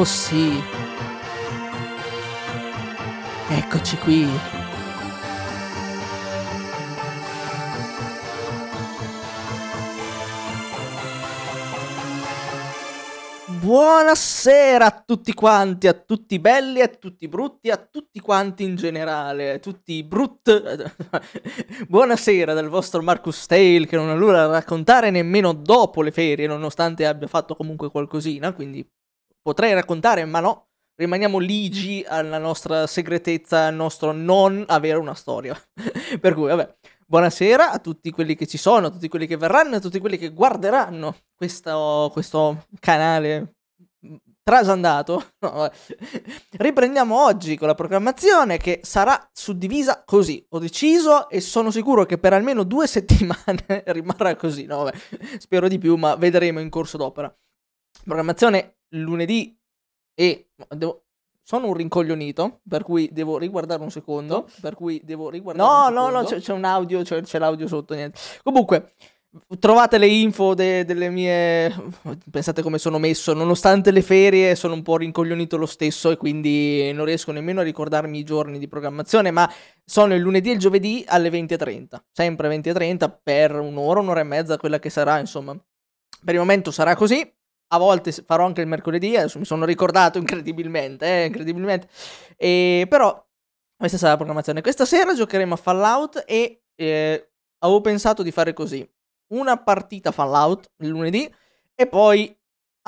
Oh sì. Eccoci qui. Buonasera a tutti quanti, a tutti belli, a tutti brutti, a tutti quanti in generale, a tutti brut. Buonasera dal vostro Marcus Tale che non ha nulla da raccontare nemmeno dopo le ferie, nonostante abbia fatto comunque qualcosina, quindi potrei raccontare, ma no. Rimaniamo mm. ligi alla nostra segretezza, al nostro non avere una storia. per cui, vabbè, buonasera a tutti quelli che ci sono, a tutti quelli che verranno, a tutti quelli che guarderanno questo, questo canale mm, trasandato. No, Riprendiamo oggi con la programmazione che sarà suddivisa così. Ho deciso e sono sicuro che per almeno due settimane rimarrà così. No, vabbè, spero di più, ma vedremo in corso d'opera. Programmazione lunedì e devo, sono un rincoglionito, per cui devo riguardare un secondo, per cui devo riguardare No, no, no, c'è, c'è, un audio, c'è, c'è l'audio sotto, niente. Comunque, Trovate le info de- delle mie. Pensate come sono messo. Nonostante le ferie, sono un po' rincoglionito lo stesso e quindi non riesco nemmeno a ricordarmi i giorni di programmazione. Ma sono il lunedì e il giovedì alle 20.30. Sempre 20.30 per un'ora, un'ora e mezza, quella che sarà, insomma. Per il momento sarà così a volte farò anche il mercoledì, adesso mi sono ricordato incredibilmente, eh, incredibilmente. E, però questa sarà la programmazione. Questa sera giocheremo a Fallout e eh, avevo pensato di fare così. Una partita Fallout il lunedì e poi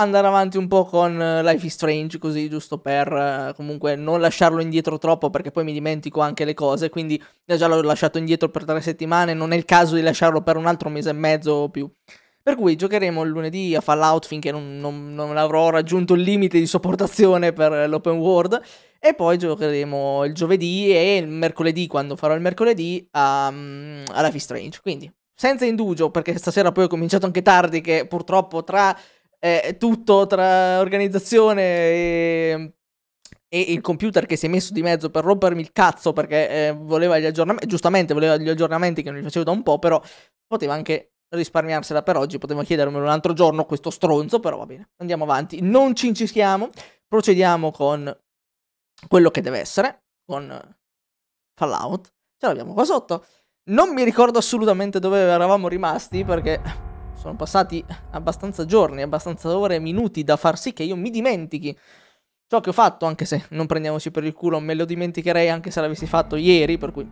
andare avanti un po' con eh, Life is Strange, così giusto per eh, comunque non lasciarlo indietro troppo, perché poi mi dimentico anche le cose, quindi già l'ho lasciato indietro per tre settimane, non è il caso di lasciarlo per un altro mese e mezzo o più. Per cui giocheremo lunedì a Fallout finché non, non, non avrò raggiunto il limite di sopportazione per l'open world. E poi giocheremo il giovedì e il mercoledì, quando farò il mercoledì, a, mm, a Life is Strange. Quindi, senza indugio, perché stasera poi ho cominciato anche tardi, che purtroppo tra eh, tutto, tra organizzazione e e il computer che si è messo di mezzo per rompermi il cazzo perché eh, voleva gli aggiornamenti, giustamente voleva gli aggiornamenti che non li facevo da un po', però poteva anche risparmiarsela per oggi, potevo chiedermelo un altro giorno, questo stronzo, però va bene, andiamo avanti, non ci incischiamo, procediamo con quello che deve essere, con Fallout, ce l'abbiamo qua sotto, non mi ricordo assolutamente dove eravamo rimasti perché sono passati abbastanza giorni, abbastanza ore e minuti da far sì che io mi dimentichi ciò che ho fatto, anche se non prendiamoci per il culo, me lo dimenticherei anche se l'avessi fatto ieri, per cui...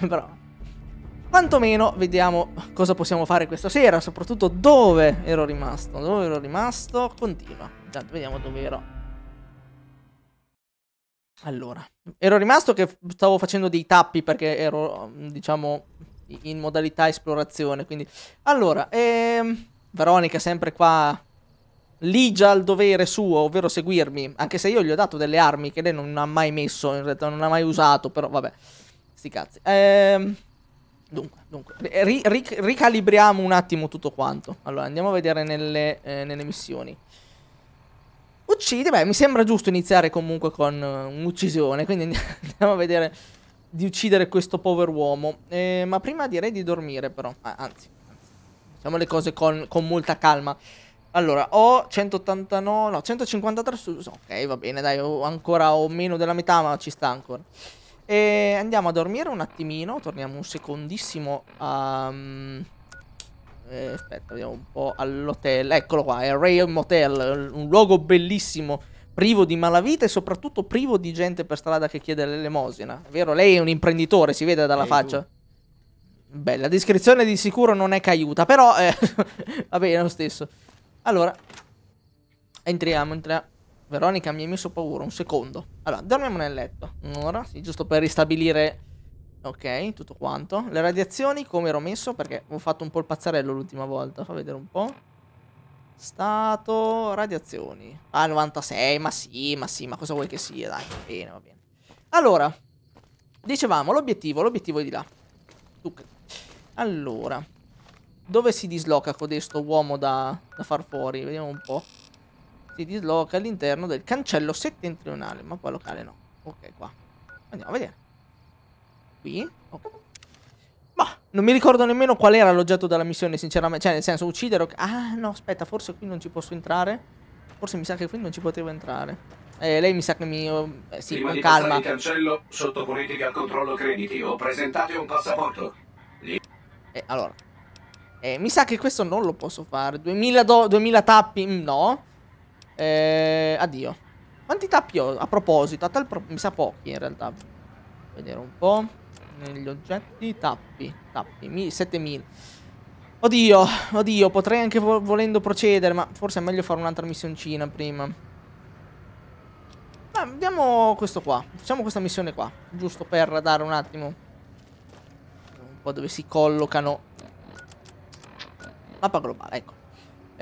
Eh, però Quantomeno vediamo cosa possiamo fare questa sera, soprattutto dove ero rimasto. Dove ero rimasto? Continua. Intanto vediamo dove ero. Allora, ero rimasto che stavo facendo dei tappi perché ero, diciamo, in modalità esplorazione, quindi... Allora, ehm... Veronica sempre qua ligia al dovere suo, ovvero seguirmi, anche se io gli ho dato delle armi che lei non ha mai messo, in realtà non ha mai usato, però vabbè, sti cazzi. Ehm... Dunque, dunque ri ric ricalibriamo un attimo tutto quanto. Allora, andiamo a vedere nelle, eh, nelle missioni. Uccide, beh, mi sembra giusto iniziare comunque con uh, un'uccisione, quindi andiamo a vedere di uccidere questo povero uomo. Eh, ma prima direi di dormire però, ah, anzi, anzi, facciamo le cose con, con molta calma. Allora, ho 189, no, 153 su... Ok, va bene, dai, ho ancora ho meno della metà, ma ci sta ancora. E andiamo a dormire un attimino. Torniamo un secondissimo a... Mm, eh, aspetta, vediamo un po' all'hotel. Eccolo qua, è Rail Motel, un luogo bellissimo, privo di malavita e soprattutto privo di gente per strada che chiede l'elemosina. È vero, lei è un imprenditore, si vede dalla hey, faccia. Tu. Beh, la descrizione di sicuro non è che aiuta, però eh, va bene lo stesso. Allora, entriamo, entriamo. Veronica mi ha messo paura, un secondo. Allora, dormiamo nel letto. Un'ora, sì, giusto per ristabilire... Ok, tutto quanto. Le radiazioni come ero messo? Perché ho fatto un po' il pazzarello l'ultima volta. Fa vedere un po'. Stato radiazioni. Ah, 96, ma sì, ma sì, ma cosa vuoi che sia? Dai, va bene, va bene. Allora, dicevamo, l'obiettivo, l'obiettivo è di là. Allora, dove si disloca codesto uomo da, da far fuori? Vediamo un po' si disloca all'interno del cancello settentrionale, ma qua locale no. Ok, qua. Andiamo a vedere. Qui? Ok. Ma boh, non mi ricordo nemmeno qual era l'oggetto della missione, sinceramente. Cioè, nel senso, uccidere... Ah, no, aspetta, forse qui non ci posso entrare. Forse mi sa che qui non ci potevo entrare. Eh, lei mi sa che mi... Eh, sì, Prima con calma. il cancello, sottoponetevi al controllo crediti o presentate un passaporto. Lì... Eh, allora. Eh, mi sa che questo non lo posso fare. 2000, do... 2000 tappi? Mm, no. Eh, addio. Quanti tappi ho? A proposito, a tal pro mi sa pochi in realtà. Vedere un po'. Negli oggetti, tappi, tappi, 7000. Oddio, oddio, potrei anche vo volendo procedere, ma forse è meglio fare un'altra missioncina prima. Ma andiamo questo qua. Facciamo questa missione qua, giusto per dare un attimo un po' dove si collocano. Mappa globale, ecco.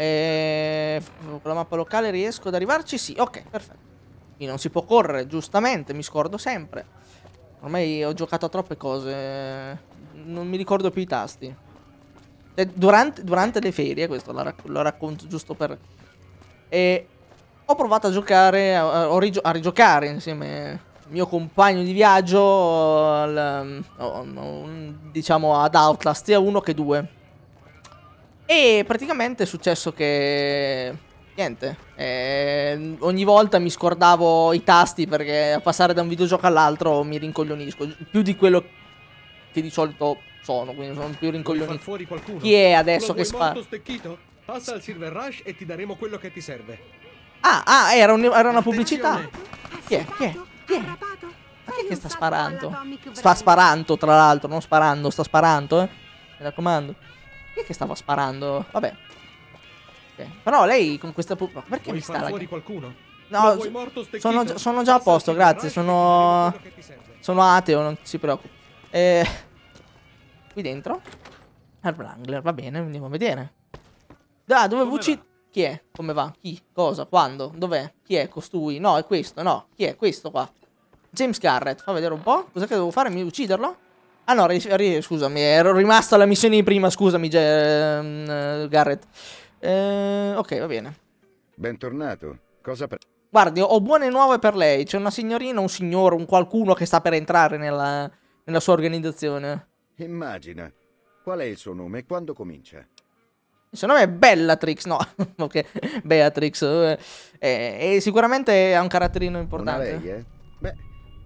E... Eh, con la mappa locale riesco ad arrivarci? Sì, ok, perfetto. Qui non si può correre, giustamente, mi scordo sempre. Ormai ho giocato a troppe cose. Eh, non mi ricordo più i tasti. Eh, durante, durante le ferie, questo lo, racc lo racconto giusto per... E ho provato a giocare, a, a, a rigiocare insieme al mio compagno di viaggio, al, al, mm, diciamo ad Outlast, sia uno che due. E praticamente è successo che... Niente, eh, ogni volta mi scordavo i tasti perché a passare da un videogioco all'altro mi rincoglionisco, più di quello che di solito sono, quindi sono più rincoglionito. Fuori qualcuno. Chi è adesso che spa? Passa al Silver Rush e ti daremo quello che ti serve. Ah, ah, era, un, era una pubblicità. Chi è? Chi è? Chi è? Ma chi è che sta sparando? Sta sparando, tra l'altro, non sparando, sta sparando, eh. Mi raccomando. Perché che stava sparando? Vabbè. Okay. Però lei con questa pupa... Perché Vuoi mi sta fuori qualcuno? No, morto, sono, gi sono, già a posto, grazie. Sono... Sono ateo, non si preoccupi. Eh... Qui dentro? Herblangler, va bene, andiamo a vedere. Da, ah, dove VC... Chi è? Come va? Chi? Cosa? Quando? Dov'è? Chi è costui? No, è questo, no. Chi è? Questo qua. James Garrett, fa vedere un po'. Cos'è che devo fare? Mi ucciderlo? Ah no, scusami, ero rimasto alla missione di prima, scusami G mm, eh, Garrett. Eh, ok, va bene. Bentornato. Cosa per... Guardi, ho buone nuove per lei. C'è una signorina, un signore, un qualcuno che sta per entrare nella, nella sua organizzazione. Immagina. Qual è il suo nome e quando comincia? Il suo nome è Bellatrix, no, ok, Beatrix. Eh, eh, sicuramente ha un caratterino importante. Una lei, eh? Beh,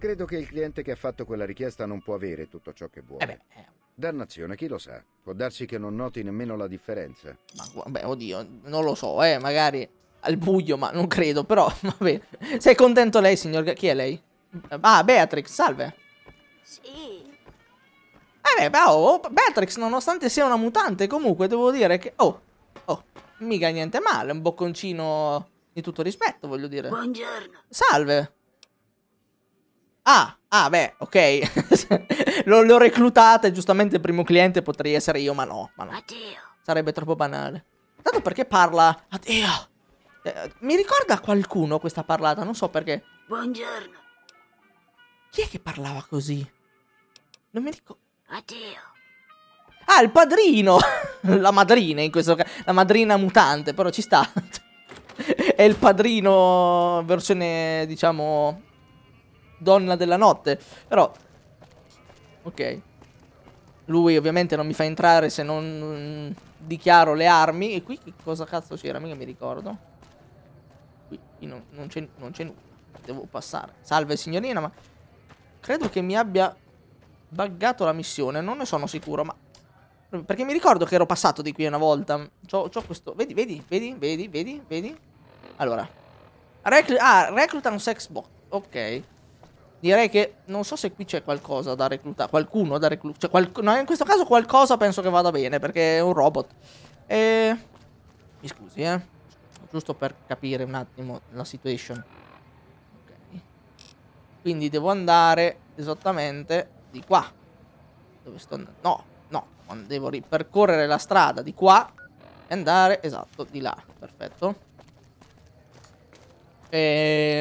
Credo che il cliente che ha fatto quella richiesta non può avere tutto ciò che vuole. Eh beh. Eh. Dannazione, chi lo sa? Può darsi che non noti nemmeno la differenza. Ma beh, oddio, non lo so, eh, magari al buio, ma non credo, però va bene. Sei contento lei, signor? Chi è lei? Ah, Beatrix, salve. Sì. Eh beh, oh, oh, Beatrix, nonostante sia una mutante, comunque devo dire che... Oh, oh, mica niente male, un bocconcino di tutto rispetto, voglio dire. Buongiorno. Salve. Ah, ah beh, ok. lo, lo reclutate, giustamente il primo cliente potrei essere io, ma no. Ma no. Sarebbe troppo banale. Tanto perché parla... Addio. Eh, mi ricorda qualcuno questa parlata, non so perché. Buongiorno. Chi è che parlava così? Non mi ricordo. Addio. Ah, il padrino! la madrina in questo caso. La madrina mutante, però ci sta. è il padrino versione, diciamo, donna della notte. Però... Ok. Lui ovviamente non mi fa entrare se non mm, dichiaro le armi. E qui cosa cazzo c'era? Mica mi ricordo. Qui, qui non, non c'è nulla. Devo passare. Salve signorina, ma... Credo che mi abbia buggato la missione. Non ne sono sicuro, ma... Perché mi ricordo che ero passato di qui una volta. C'ho, questo... Vedi, vedi, vedi, vedi, vedi, vedi. Allora. Recl ah, recluta un sex bot. Ok direi che non so se qui c'è qualcosa da reclutare, qualcuno da reclutare, cioè qualc no, in questo caso qualcosa penso che vada bene perché è un robot. E... Mi scusi, eh. Giusto per capire un attimo la situation. Ok. Quindi devo andare esattamente di qua. Dove sto andando? No, no, devo ripercorrere la strada di qua e andare esatto di là. Perfetto. E...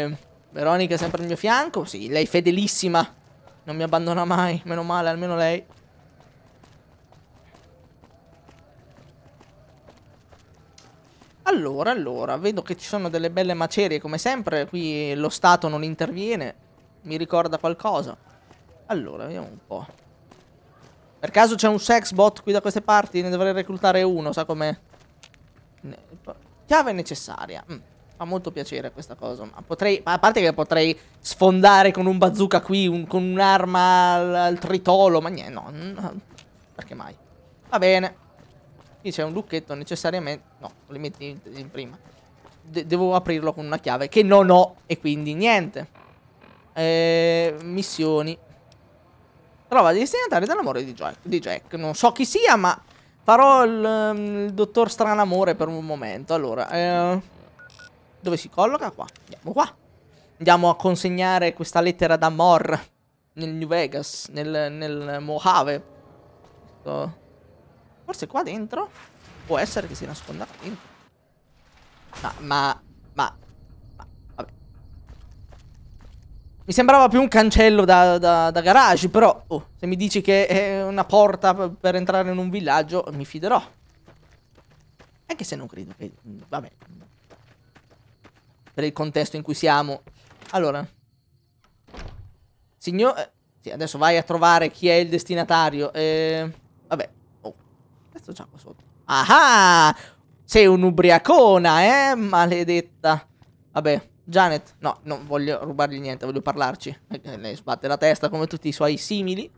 Ehm, Veronica è sempre al mio fianco. Sì, lei è fedelissima. Non mi abbandona mai. Meno male, almeno lei. Allora, allora, vedo che ci sono delle belle macerie come sempre, qui lo Stato non interviene, mi ricorda qualcosa. Allora, vediamo un po'. Per caso c'è un sex bot qui da queste parti, ne dovrei reclutare uno, sa com'è? Chiave necessaria. Mm fa molto piacere questa cosa. Ma potrei, a parte che potrei sfondare con un bazooka qui, un, con un'arma al, al, tritolo, ma niente, no, no. Perché mai? Va bene. Qui c'è un lucchetto necessariamente... No, li metti in prima. De devo aprirlo con una chiave che non ho e quindi niente. Eh, missioni. Trova il destinatari dell'amore di, di Jack. Non so chi sia, ma Farò il, il dottor Stranamore per un momento. Allora, eh, dove si colloca? Qua. Andiamo qua. Andiamo a consegnare questa lettera da Mor nel New Vegas, nel, nel Mojave. Forse qua dentro? Può essere che si nasconda qua dentro. Ma, ah, ma, ma, ma vabbè. Mi sembrava più un cancello da, da, da garage, però oh, se mi dici che è una porta per entrare in un villaggio, mi fiderò. Anche se non credo che... Vabbè, per il contesto in cui siamo. Allora. Signor... Eh, sì, adesso vai a trovare chi è il destinatario. Eh, vabbè. Oh. Cazzo c'è qua sotto. Ah! Sei un'ubriacona, eh? Maledetta. Vabbè. Janet, no, non voglio rubargli niente, voglio parlarci. Eh, eh, lei sbatte la testa come tutti i suoi simili.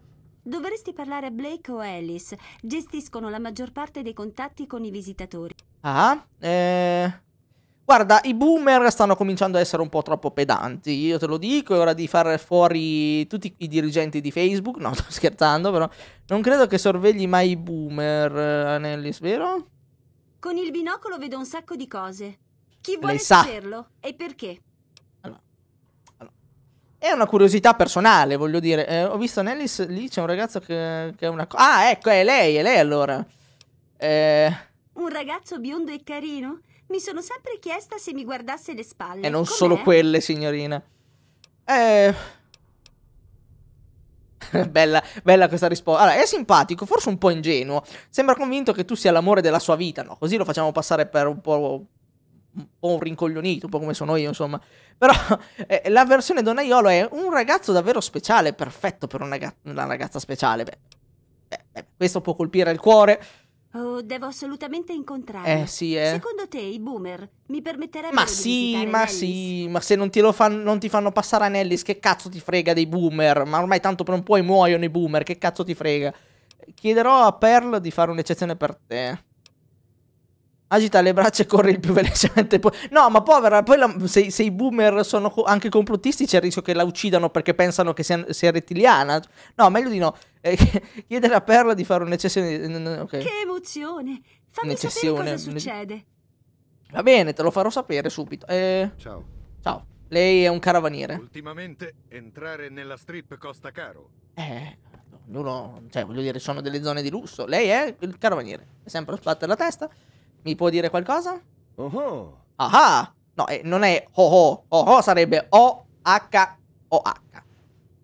Dovresti parlare a Blake o Alice. Gestiscono la maggior parte dei contatti con i visitatori. Ah, eh... Guarda, i boomer stanno cominciando a essere un po' troppo pedanti, io te lo dico, è ora di far fuori tutti i dirigenti di Facebook, no, sto scherzando però, non credo che sorvegli mai i boomer, Anellis, vero? Con il binocolo vedo un sacco di cose. Chi Lei vuole sa. saperlo e perché? È una curiosità personale, voglio dire. Eh, ho visto Anellis lì, c'è un ragazzo che, che è una... Ah, ecco, è lei, è lei allora. Eh... Un ragazzo biondo e carino? Mi sono sempre chiesta se mi guardasse le spalle. E non Com'è? solo quelle, signorina. Eh... bella, bella questa risposta. Allora, è simpatico, forse un po' ingenuo. Sembra convinto che tu sia l'amore della sua vita. No, così lo facciamo passare per un po' un po' un rincoglionito, un po' come sono io, insomma. Però eh, la versione Donaiolo è un ragazzo davvero speciale, perfetto per una, una ragazza speciale. Beh, beh, beh, questo può colpire il cuore. Oh, devo assolutamente incontrare. Eh sì, eh. Secondo te i boomer mi permetterebbero ma di sì, Ma Nellis? sì, ma se non, fan, non ti fanno passare a Nellis, che cazzo ti frega dei boomer? Ma ormai tanto per un po' muoiono i boomer, che cazzo ti frega? Chiederò a Pearl di fare un'eccezione per te. Agita le braccia e corre il più velocemente possibile. No, ma povera, poi la, se, se, i boomer sono co- anche complottisti c'è il rischio che la uccidano perché pensano che sia, sia rettiliana. No, meglio di no. Eh, chiedere a Perla di fare un'eccessione. Eh, okay. Che emozione! Fammi un'eccessione. sapere cosa succede. Va bene, te lo farò sapere subito. Eh... Ciao. Ciao. Lei è un caravaniere. Ultimamente entrare nella strip costa caro. Eh, ognuno, cioè, voglio dire, sono delle zone di lusso. Lei è il caravaniere. È sempre a sbattere la testa. Mi può dire qualcosa? Oh oh. Ah No, eh, non è oh oh. Oh oh sarebbe O-H-O-H.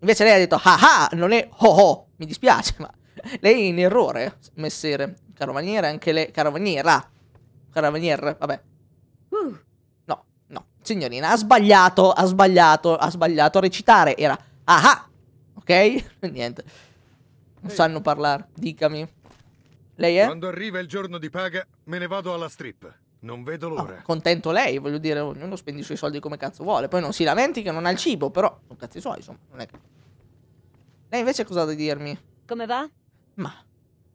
Invece lei ha detto ah ah, non è oh oh. Mi dispiace, ma lei è in errore, messere. Carovaniere, anche lei. Carovaniera. Caravanier, ah. vabbè. Uh. No, no. Signorina, ha sbagliato, ha sbagliato, ha sbagliato a recitare. Era ah ah. Ok? Niente. Non sanno parlare, dicami. Lei è? Quando arriva il giorno di paga, me ne vado alla strip. Non vedo ah, l'ora. Oh, contento lei, voglio dire, ognuno spende i suoi soldi come cazzo vuole. Poi non si lamenti che non ha il cibo, però sono cazzi suoi, insomma. Che... Lei invece cosa ha da dirmi? Come va? Ma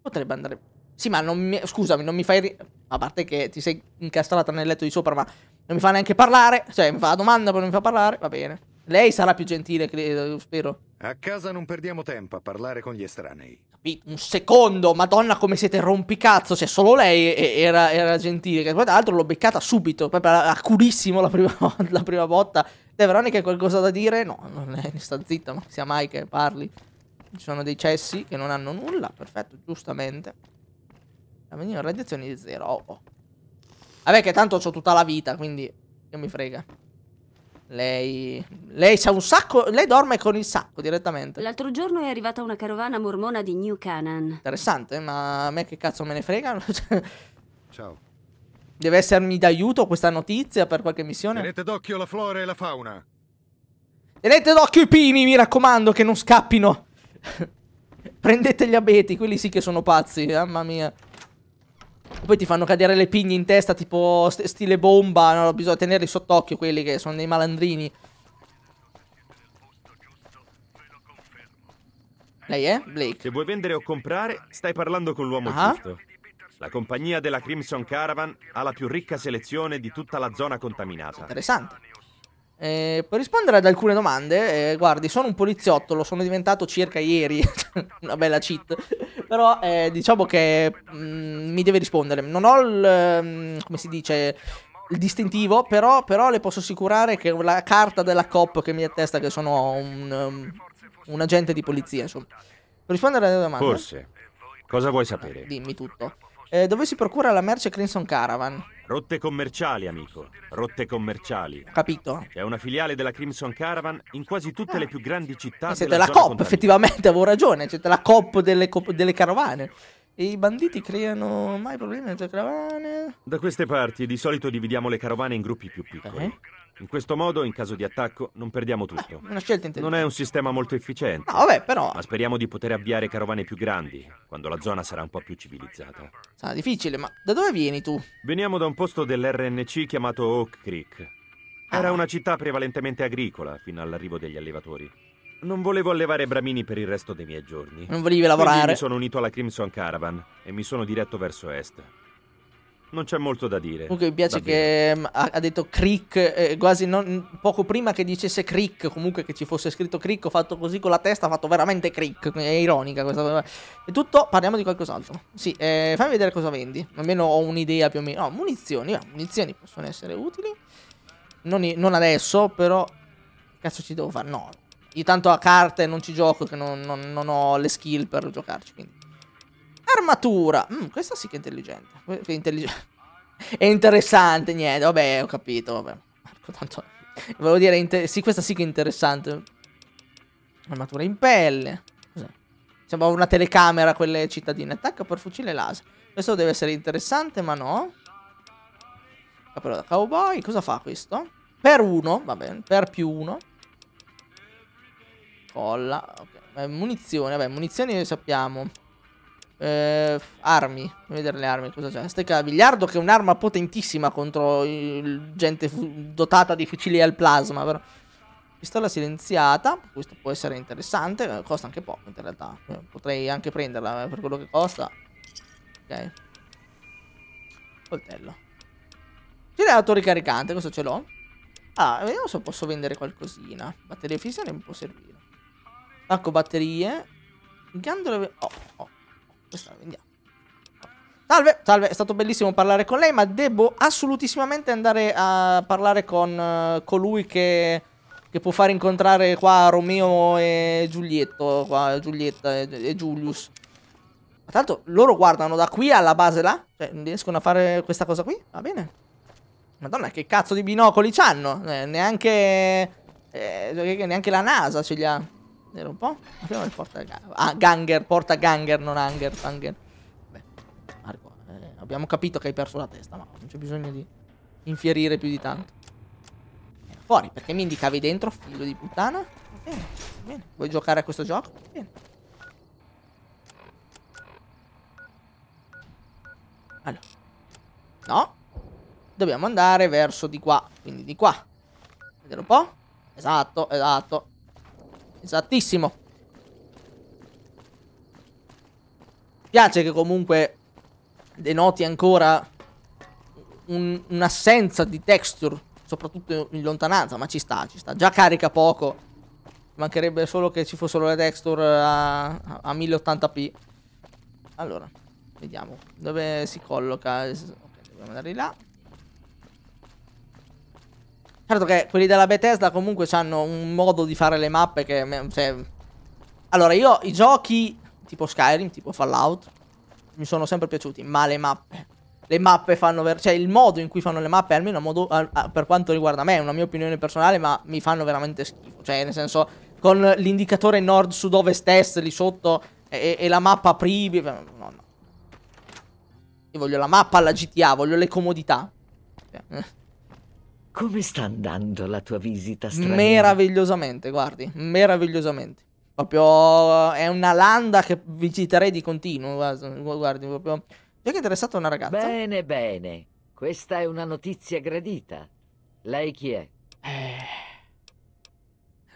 potrebbe andare... Sì, ma non mi... scusami, non mi fai... Ri... A parte che ti sei incastrata nel letto di sopra, ma non mi fa neanche parlare. Cioè, mi fa la domanda, poi non mi fa parlare. Va bene. Lei sarà più gentile, credo, spero. A casa non perdiamo tempo a parlare con gli estranei un secondo, madonna come siete rompicazzo, cioè solo lei era, era gentile, poi tra l'altro l'ho beccata subito, proprio a curissimo la prima, la prima botta. Te Veronica hai qualcosa da dire? No, non è, sta zitta, non sia mai che parli. Ci sono dei cessi che non hanno nulla, perfetto, giustamente. La venire radiazioni di zero. Oh, oh. Vabbè che tanto ho tutta la vita, quindi che mi frega. Lei, lei sa un sacco, lei dorme con il sacco direttamente. L'altro giorno è arrivata una carovana mormona di New Canaan. Interessante, ma a me che cazzo me ne frega? Cioè, Ciao. Deve essermi d'aiuto questa notizia per qualche missione? Tenete d'occhio la flora e la fauna. Tenete d'occhio i pini, mi raccomando, che non scappino. Prendete gli abeti, quelli sì che sono pazzi, eh, mamma mia. Poi ti fanno cadere le pigne in testa, tipo st stile bomba. No, bisogna tenerli sott'occhio quelli che sono dei malandrini. Lei è? Blake. Se vuoi vendere o comprare, stai parlando con l'uomo ah. giusto. La compagnia della Crimson Caravan ha la più ricca selezione di tutta la zona contaminata. Interessante. Eh, per rispondere ad alcune domande, eh, guardi, sono un poliziotto, lo sono diventato circa ieri, una bella cheat, però eh, diciamo che mh, mm, mi deve rispondere. Non ho il, mm, come si dice, il distintivo, però, però, le posso assicurare che la carta della COP che mi attesta che sono un, mm, un agente di polizia, insomma. Per rispondere alla domande... Forse. Cosa vuoi sapere? Dimmi tutto eh, dove si procura la merce Crimson Caravan. Rotte commerciali, amico. Rotte commerciali. Capito. È una filiale della Crimson Caravan in quasi tutte le più grandi città. Eh, siete la COP, effettivamente, avevo ragione. Siete la COP delle, delle carovane. E i banditi creano mai problemi nelle carovane? Da queste parti di solito dividiamo le carovane in gruppi più piccoli. Okay. Eh? In questo modo, in caso di attacco, non perdiamo tutto. Beh, una scelta intelligente. Non è un sistema molto efficiente. No, vabbè, però... Ma speriamo di poter avviare carovane più grandi, quando la zona sarà un po' più civilizzata. Sarà difficile, ma da dove vieni tu? Veniamo da un posto dell'RNC chiamato Oak Creek. Era ah. una città prevalentemente agricola, fino all'arrivo degli allevatori. Non volevo allevare bramini per il resto dei miei giorni. Non volevi lavorare? Quindi mi sono unito alla Crimson Caravan e mi sono diretto verso est non c'è molto da dire. Comunque mi piace che mm, ha, ha, detto Crick, eh, quasi non, poco prima che dicesse Crick, comunque che ci fosse scritto Crick, ho fatto così con la testa, ha fatto veramente Crick, è ironica questa cosa. È tutto, parliamo di qualcos'altro. Sì, eh, fammi vedere cosa vendi, almeno ho un'idea più o meno. No, munizioni, eh, munizioni possono essere utili. Non, non, adesso, però... Cazzo ci devo fare? No. Io tanto a carte non ci gioco, che non, non, non ho le skill per giocarci, quindi... Armatura. Mm, questa sì che è intelligente. È, intelligente. è interessante, niente. Vabbè, ho capito. Vabbè. Marco, tanto... Volevo dire, sì, questa sì che è interessante. Armatura in pelle. Cos'è? Sembra una telecamera, quelle cittadine. Attacca per fucile laser. Questo deve essere interessante, ma no. Cappello ah, da cowboy. Cosa fa questo? Per uno, va bene. Per più uno. Colla. Okay. Eh, munizioni, vabbè, munizioni sappiamo. Eh, armi, Voglio vedere le armi, cosa c'è? Stecca biliardo che è un'arma potentissima contro il, gente dotata di fucili al plasma, però. Pistola silenziata, questo può essere interessante, eh, costa anche poco in realtà, eh, potrei anche prenderla eh, per quello che costa. Ok. Coltello. Generato ricaricante, cosa ce l'ho. Ah, vediamo se posso vendere qualcosina. Batteria fissa ne mi può servire. Tacco batterie. Ghiandole... Oh, oh. Questa la vendiamo. Salve, salve, è stato bellissimo parlare con lei, ma devo assolutissimamente andare a parlare con uh, colui che, che, può far incontrare qua Romeo e Giulietto, qua Giulietta e, e Julius. Ma tanto loro guardano da qui alla base là, cioè riescono a fare questa cosa qui, va bene. Madonna, che cazzo di binocoli c'hanno, eh, neanche, eh, neanche la NASA ce li ha. Vediamo un po'. Apriamo il porta... Ah, Ganger, porta Ganger, non Hunger, Hunger. Beh, Marco, eh, abbiamo capito che hai perso la testa, ma non c'è bisogno di infierire più di tanto. Eh, fuori, perché mi indicavi dentro, figlio di puttana? Bene, bene. Vuoi giocare a questo gioco? Bene. Allora. No. Dobbiamo andare verso di qua, quindi di qua. Vedere un po'. Esatto, esatto. Esattissimo. Piace che comunque denoti ancora un'assenza di texture, soprattutto in lontananza, ma ci sta, ci sta. Già carica poco. Mancherebbe solo che ci fossero le texture a, a 1080p. Allora, vediamo dove si colloca. Ok, dobbiamo andare là. Certo che quelli della Bethesda comunque hanno un modo di fare le mappe che... Cioè... Allora, io i giochi tipo Skyrim, tipo Fallout, mi sono sempre piaciuti, ma le mappe... Le mappe fanno... Ver- cioè, il modo in cui fanno le mappe, almeno modo, a, a, per quanto riguarda me, è una mia opinione personale, ma mi fanno veramente schifo. Cioè, nel senso, con l'indicatore nord-sud-ovest-est lì sotto e, e la mappa privi... No, no. Io voglio la mappa alla GTA, voglio le comodità. Cioè, eh. Come sta andando la tua visita straniera? Meravigliosamente, guardi, meravigliosamente. Proprio eh, è una landa che visiterei di continuo, guardi, proprio... Mi che è interessata una ragazza. Bene, bene. Questa è una notizia gradita. Lei chi è? Eh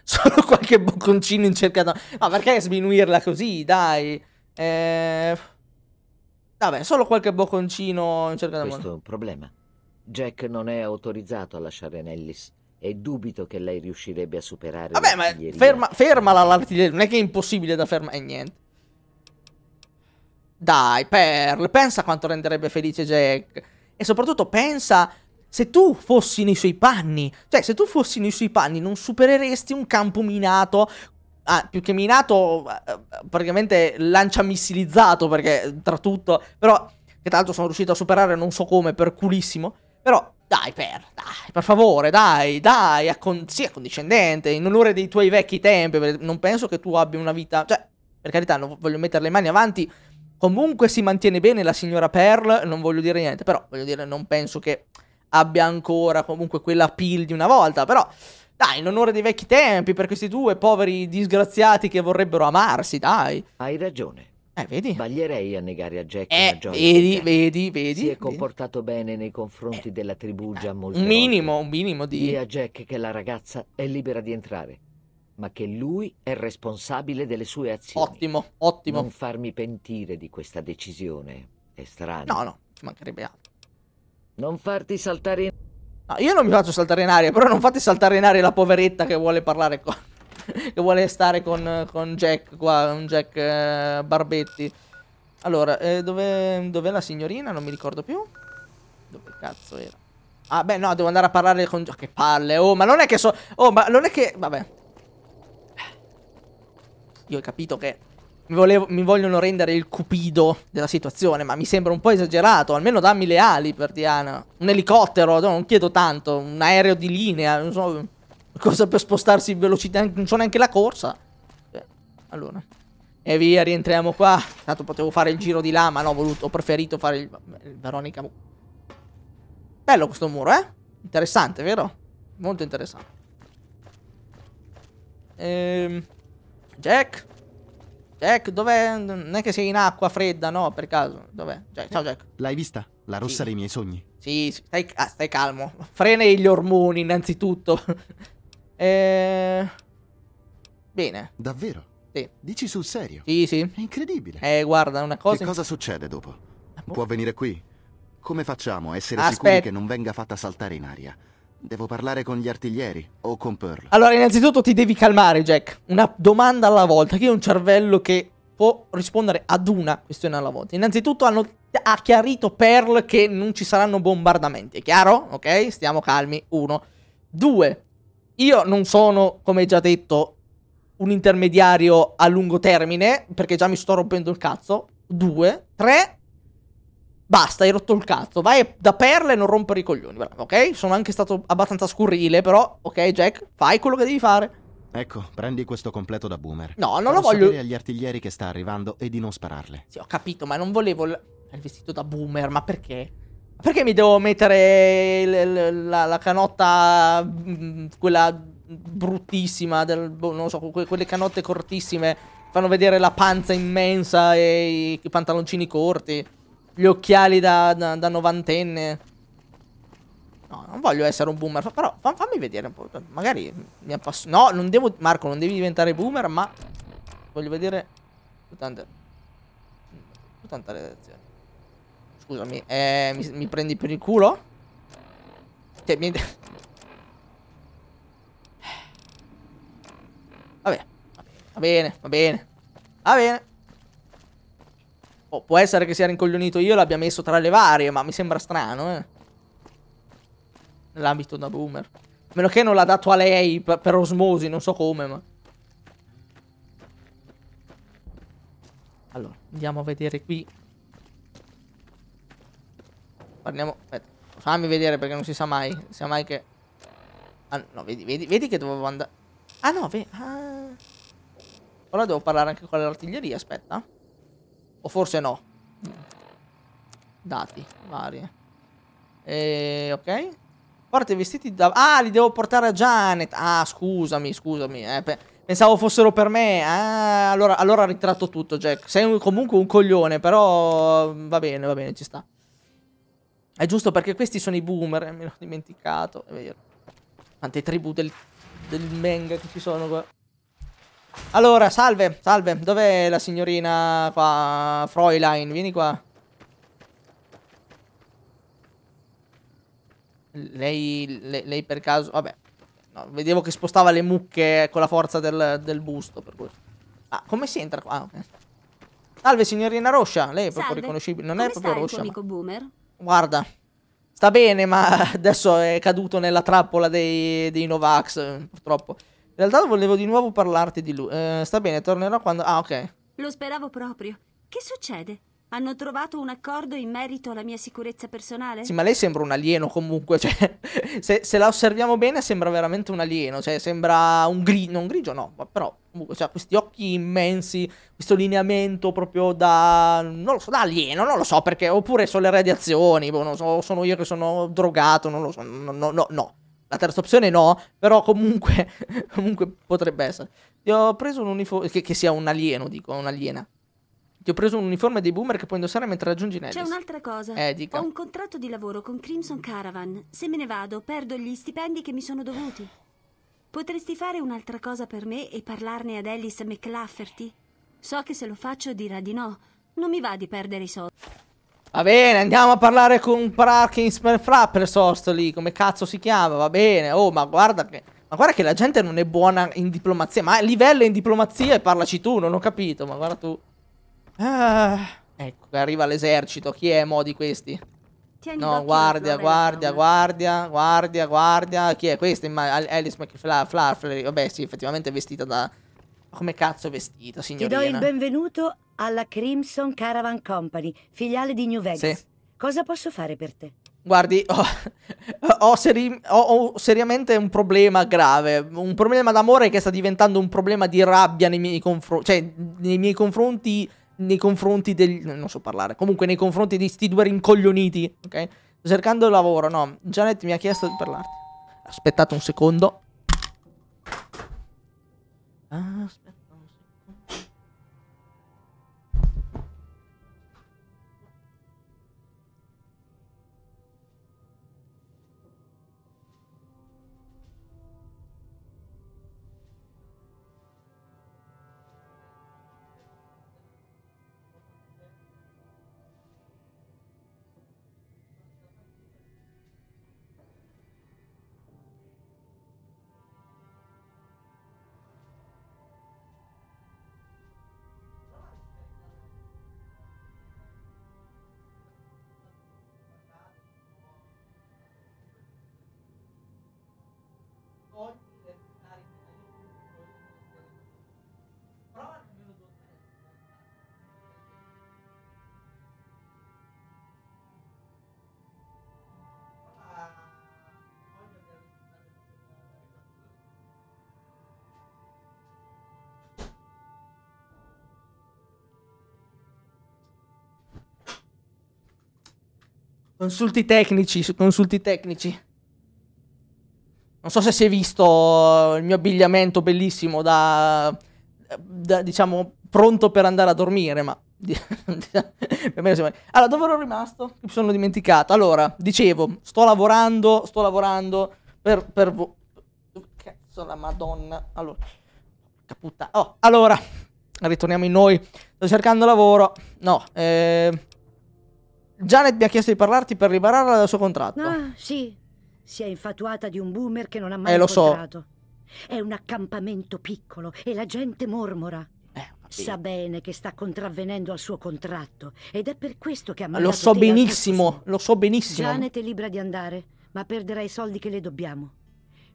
solo qualche bocconcino in cerca di... Ma perché sminuirla così, dai? Eh... Vabbè, solo qualche bocconcino in cerca di... Questo è un problema. Jack non è autorizzato a lasciare Nellis e dubito che lei riuscirebbe a superare Vabbè, ma ferma, fermala l'artiglieria, non è che è impossibile da fermare, eh, niente. Dai, Pearl, pensa quanto renderebbe felice Jack. E soprattutto pensa se tu fossi nei suoi panni. Cioè, se tu fossi nei suoi panni non supereresti un campo minato Ah, più che minato, eh, praticamente lanciamissilizzato, perché tra tutto... Però, che tra l'altro sono riuscito a superare non so come, per culissimo. Però dai, per, dai, per favore, dai, dai, accon- sia condiscendente, in onore dei tuoi vecchi tempi, non penso che tu abbia una vita, cioè, per carità, non voglio mettere le mani avanti, comunque si mantiene bene la signora Pearl, non voglio dire niente, però, voglio dire, non penso che abbia ancora comunque quella pill di una volta, però... Dai, in onore dei vecchi tempi, per questi due poveri disgraziati che vorrebbero amarsi, dai. Hai ragione. Eh, vedi? Sbaglierei a negare a Jack eh, gioia. Vedi, vedi, vedi. Si è comportato vedi. bene nei confronti eh, della tribù eh, già eh, molto. Un minimo, volte. un minimo di. Dì a Jack che la ragazza è libera di entrare, ma che lui è responsabile delle sue azioni. Ottimo, ottimo. Non farmi pentire di questa decisione. È strano. No, no, ci mancherebbe altro. Non farti saltare in. No, io non mi faccio saltare in aria, però non fate saltare in aria la poveretta che vuole parlare con. che vuole stare con, con Jack qua, un Jack eh, Barbetti. Allora, eh, dov'è dov la signorina? Non mi ricordo più. Dove cazzo era? Ah, beh, no, devo andare a parlare con... Che palle, oh, ma non è che so... Oh, ma non è che... Vabbè. Io ho capito che mi, volevo, mi, vogliono rendere il cupido della situazione, ma mi sembra un po' esagerato. Almeno dammi le ali per Diana. Un elicottero, no, non chiedo tanto. Un aereo di linea, non so cosa per spostarsi in velocità, non so neanche la corsa. Beh, allora. E via, rientriamo qua. Tanto potevo fare il giro di là, ma no, ho, voluto, ho preferito fare il, il Veronica. Bello questo muro, eh? Interessante, vero? Molto interessante. Ehm, Jack? Jack, dov'è? Non è che sei in acqua fredda, no, per caso. Dov'è? ciao Jack. L'hai vista? La rossa sì. dei miei sogni. Sì, sì. Stai, ah, stai calmo. Frena gli ormoni, innanzitutto. Eh... Bene. Davvero? Sì. Dici sul serio? Sì, sì. È incredibile. Eh, guarda, una cosa... Che cosa succede dopo? Ah, boh. Può venire qui? Come facciamo a essere Aspetta. sicuri che non venga fatta saltare in aria? Devo parlare con gli artiglieri o con Pearl. Allora, innanzitutto ti devi calmare, Jack. Una domanda alla volta. Che è un cervello che può rispondere ad una questione alla volta. Innanzitutto hanno, ha chiarito Pearl che non ci saranno bombardamenti. È chiaro? Ok? Stiamo calmi. Uno. Due. Io non sono, come già detto, un intermediario a lungo termine, perché già mi sto rompendo il cazzo. Due. Tre. Basta, hai rotto il cazzo. Vai da perle e non rompere i coglioni. ok? Sono anche stato abbastanza scurrile, però, ok, Jack, fai quello che devi fare. Ecco, prendi questo completo da boomer. No, non Farò lo voglio. Dire agli artiglieri che sta arrivando e di non spararle. Sì, ho capito, ma non volevo il, il vestito da boomer, ma perché? Perché mi devo mettere il, la, la, canotta, mm, quella bruttissima, del, boh, non so, que quelle canotte cortissime, fanno vedere la panza immensa e i, i pantaloncini corti, gli occhiali da, da, da, novantenne. No, non voglio essere un boomer, però fammi vedere un po', magari mi appassiono. No, non devo, Marco, non devi diventare boomer, ma voglio vedere... Tante... Tanta redazione. Scusami, eh, mi, mi, prendi per il culo? Cioè, mi... Va bene, va bene, va bene, va bene. Oh, può essere che sia rincoglionito io e l'abbia messo tra le varie, ma mi sembra strano, eh. Nell'ambito da boomer. A meno che non l'ha dato a lei per, per osmosi, non so come, ma... Allora, andiamo a vedere qui Parliamo... Aspetta. Fammi vedere perché non si sa mai. Si sa mai che... Ah, no, vedi, vedi, vedi che dovevo andare... Ah, no, vedi... Ah. Ora devo parlare anche con l'artiglieria, aspetta. O forse no. Dati, varie. E, ok. Porta i vestiti da... Ah, li devo portare a Janet. Ah, scusami, scusami. Eh, Pensavo fossero per me. Ah, allora, allora ritratto tutto, Jack. Sei un, comunque un coglione, però va bene, va bene, ci sta. È giusto perché questi sono i boomer, eh, me l'ho dimenticato, è vero. Quante tribù del, del manga che ci sono qua. Allora, salve, salve. Dov'è la signorina qua? Fräulein, vieni qua. Lei, lei, lei per caso... Vabbè. No, vedevo che spostava le mucche eh, con la forza del, del busto, per cui... Ah, come si entra qua? Ah, salve signorina Roscia, lei è proprio Salve. riconoscibile, non come è proprio Roscia. Ma... Boomer? guarda, sta bene, ma adesso è caduto nella trappola dei, dei Novax, purtroppo. In realtà volevo di nuovo parlarti di lui. Eh, sta bene, tornerò quando... Ah, ok. Lo speravo proprio. Che succede? hanno trovato un accordo in merito alla mia sicurezza personale? Sì, ma lei sembra un alieno comunque, cioè, se, se, la osserviamo bene sembra veramente un alieno, cioè sembra un grigio, non grigio no, ma però comunque, cioè, questi occhi immensi, questo lineamento proprio da, non lo so, da alieno, non lo so perché, oppure sono le radiazioni, boh, non so, sono io che sono drogato, non lo so, no, no, no, no. La terza opzione no, però comunque, comunque potrebbe essere. Io ho preso un uniforme, che, che sia un alieno, dico, un aliena. Ti ho preso un uniforme dei boomer che puoi indossare mentre raggiungi Nellis. C'è un'altra cosa. Eh, dica. Ho un contratto di lavoro con Crimson Caravan. Se me ne vado, perdo gli stipendi che mi sono dovuti. Potresti fare un'altra cosa per me e parlarne ad Alice McLafferty? So che se lo faccio dirà di no. Non mi va di perdere i soldi. Va bene, andiamo a parlare con Parkins Frappersoft lì, come cazzo si chiama, va bene. Oh, ma guarda che... Ma guarda che la gente non è buona in diplomazia, ma a livello in diplomazia e parlaci tu, non ho capito, ma guarda tu. Ah, ecco, arriva l'esercito. Chi è mo di questi? Tieni no, guardia, guardia, guardia, guardia, guardia. Chi è questa? Alice McFluffley. Vabbè, sì, effettivamente è vestita da... Come cazzo è vestita, signorina? Ti do il benvenuto alla Crimson Caravan Company, filiale di New Vegas. Sì. Cosa posso fare per te? Guardi, ho, ho, seri ho, ho, seriamente un problema grave. Un problema d'amore che sta diventando un problema di rabbia nei miei confronti. Cioè, nei miei confronti nei confronti del... non so parlare, comunque nei confronti di sti due rincoglioniti, ok? Sto cercando lavoro, no, Janet mi ha chiesto di parlarti. Aspettate un secondo. Aspettate. Ah, Consulti tecnici, consulti tecnici. Non so se si è visto eh, il mio abbigliamento bellissimo da, da diciamo, pronto per andare a dormire, ma... allora, dove ero rimasto? Mi sono dimenticato. Allora, dicevo, sto lavorando, sto lavorando per... per vo- Cazzo la madonna. Allora, caputta. Oh, allora, ritorniamo in noi. Sto cercando lavoro. No, eh Janet mi ha chiesto di parlarti per liberarla dal suo contratto. Ah, sì. Si è infatuata di un boomer che non ha mai eh, lo incontrato. So. È un accampamento piccolo e la gente mormora. Eh, Sa bene che sta contravvenendo al suo contratto ed è per questo che ha mandato Lo so benissimo, lo so benissimo. Janet è libera di andare, ma perderà i soldi che le dobbiamo.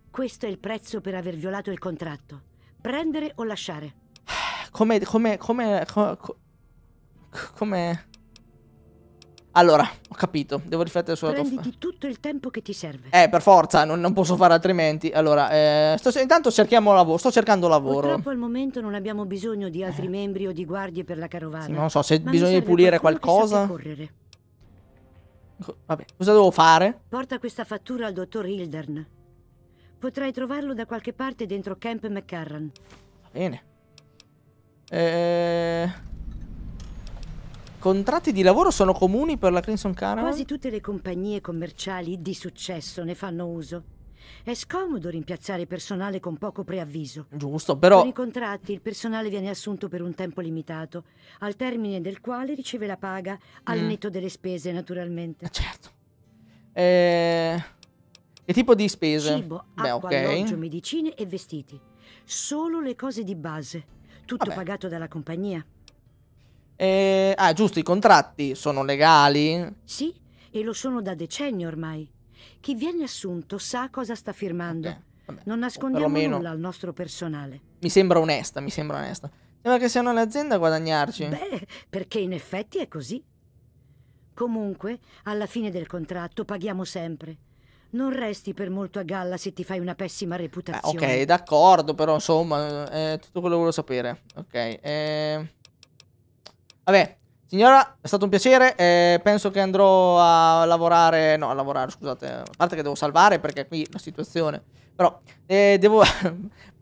Questo è il prezzo per aver violato il contratto. Prendere o lasciare. Come come come come come allora, ho capito, devo riflettere sulla Prenditi tua... tutto il tempo che ti serve. Eh, per forza, non, non posso fare altrimenti. Allora, eh, sto, intanto cerchiamo lavoro, sto cercando lavoro. Purtroppo al momento non abbiamo bisogno di altri eh. membri o di guardie per la carovana. Sì, non so, se Ma bisogna pulire qualcosa... Vabbè, cosa devo fare? Porta questa fattura al dottor Hildern. Potrai trovarlo da qualche parte dentro Camp McCarran. Va bene. Eh... Contratti di lavoro sono comuni per la Crimson Caravan? Quasi tutte le compagnie commerciali di successo ne fanno uso. È scomodo rimpiazzare personale con poco preavviso. Giusto, però... Con i contratti il personale viene assunto per un tempo limitato, al termine del quale riceve la paga al mm. netto delle spese, naturalmente. Ah, certo. Eh... Che tipo di spese? Cibo, Beh, acqua, okay. alloggio, medicine e vestiti. Solo le cose di base. Tutto Vabbè. pagato dalla compagnia. E... Ah, giusto, i contratti sono legali? Sì, e lo sono da decenni ormai. Chi viene assunto sa cosa sta firmando. Okay, vabbè, non nascondiamo nulla al nostro personale. Mi sembra onesta, mi sembra onesta. Sembra che siano le aziende a guadagnarci. Beh, perché in effetti è così. Comunque, alla fine del contratto paghiamo sempre. Non resti per molto a galla se ti fai una pessima reputazione. Eh, ok, d'accordo, però insomma, è eh, tutto quello che volevo sapere. Ok, eh... Vabbè, signora, è stato un piacere. Eh, penso che andrò a lavorare. No, a lavorare, scusate. A parte che devo salvare perché qui la situazione. Però eh, devo.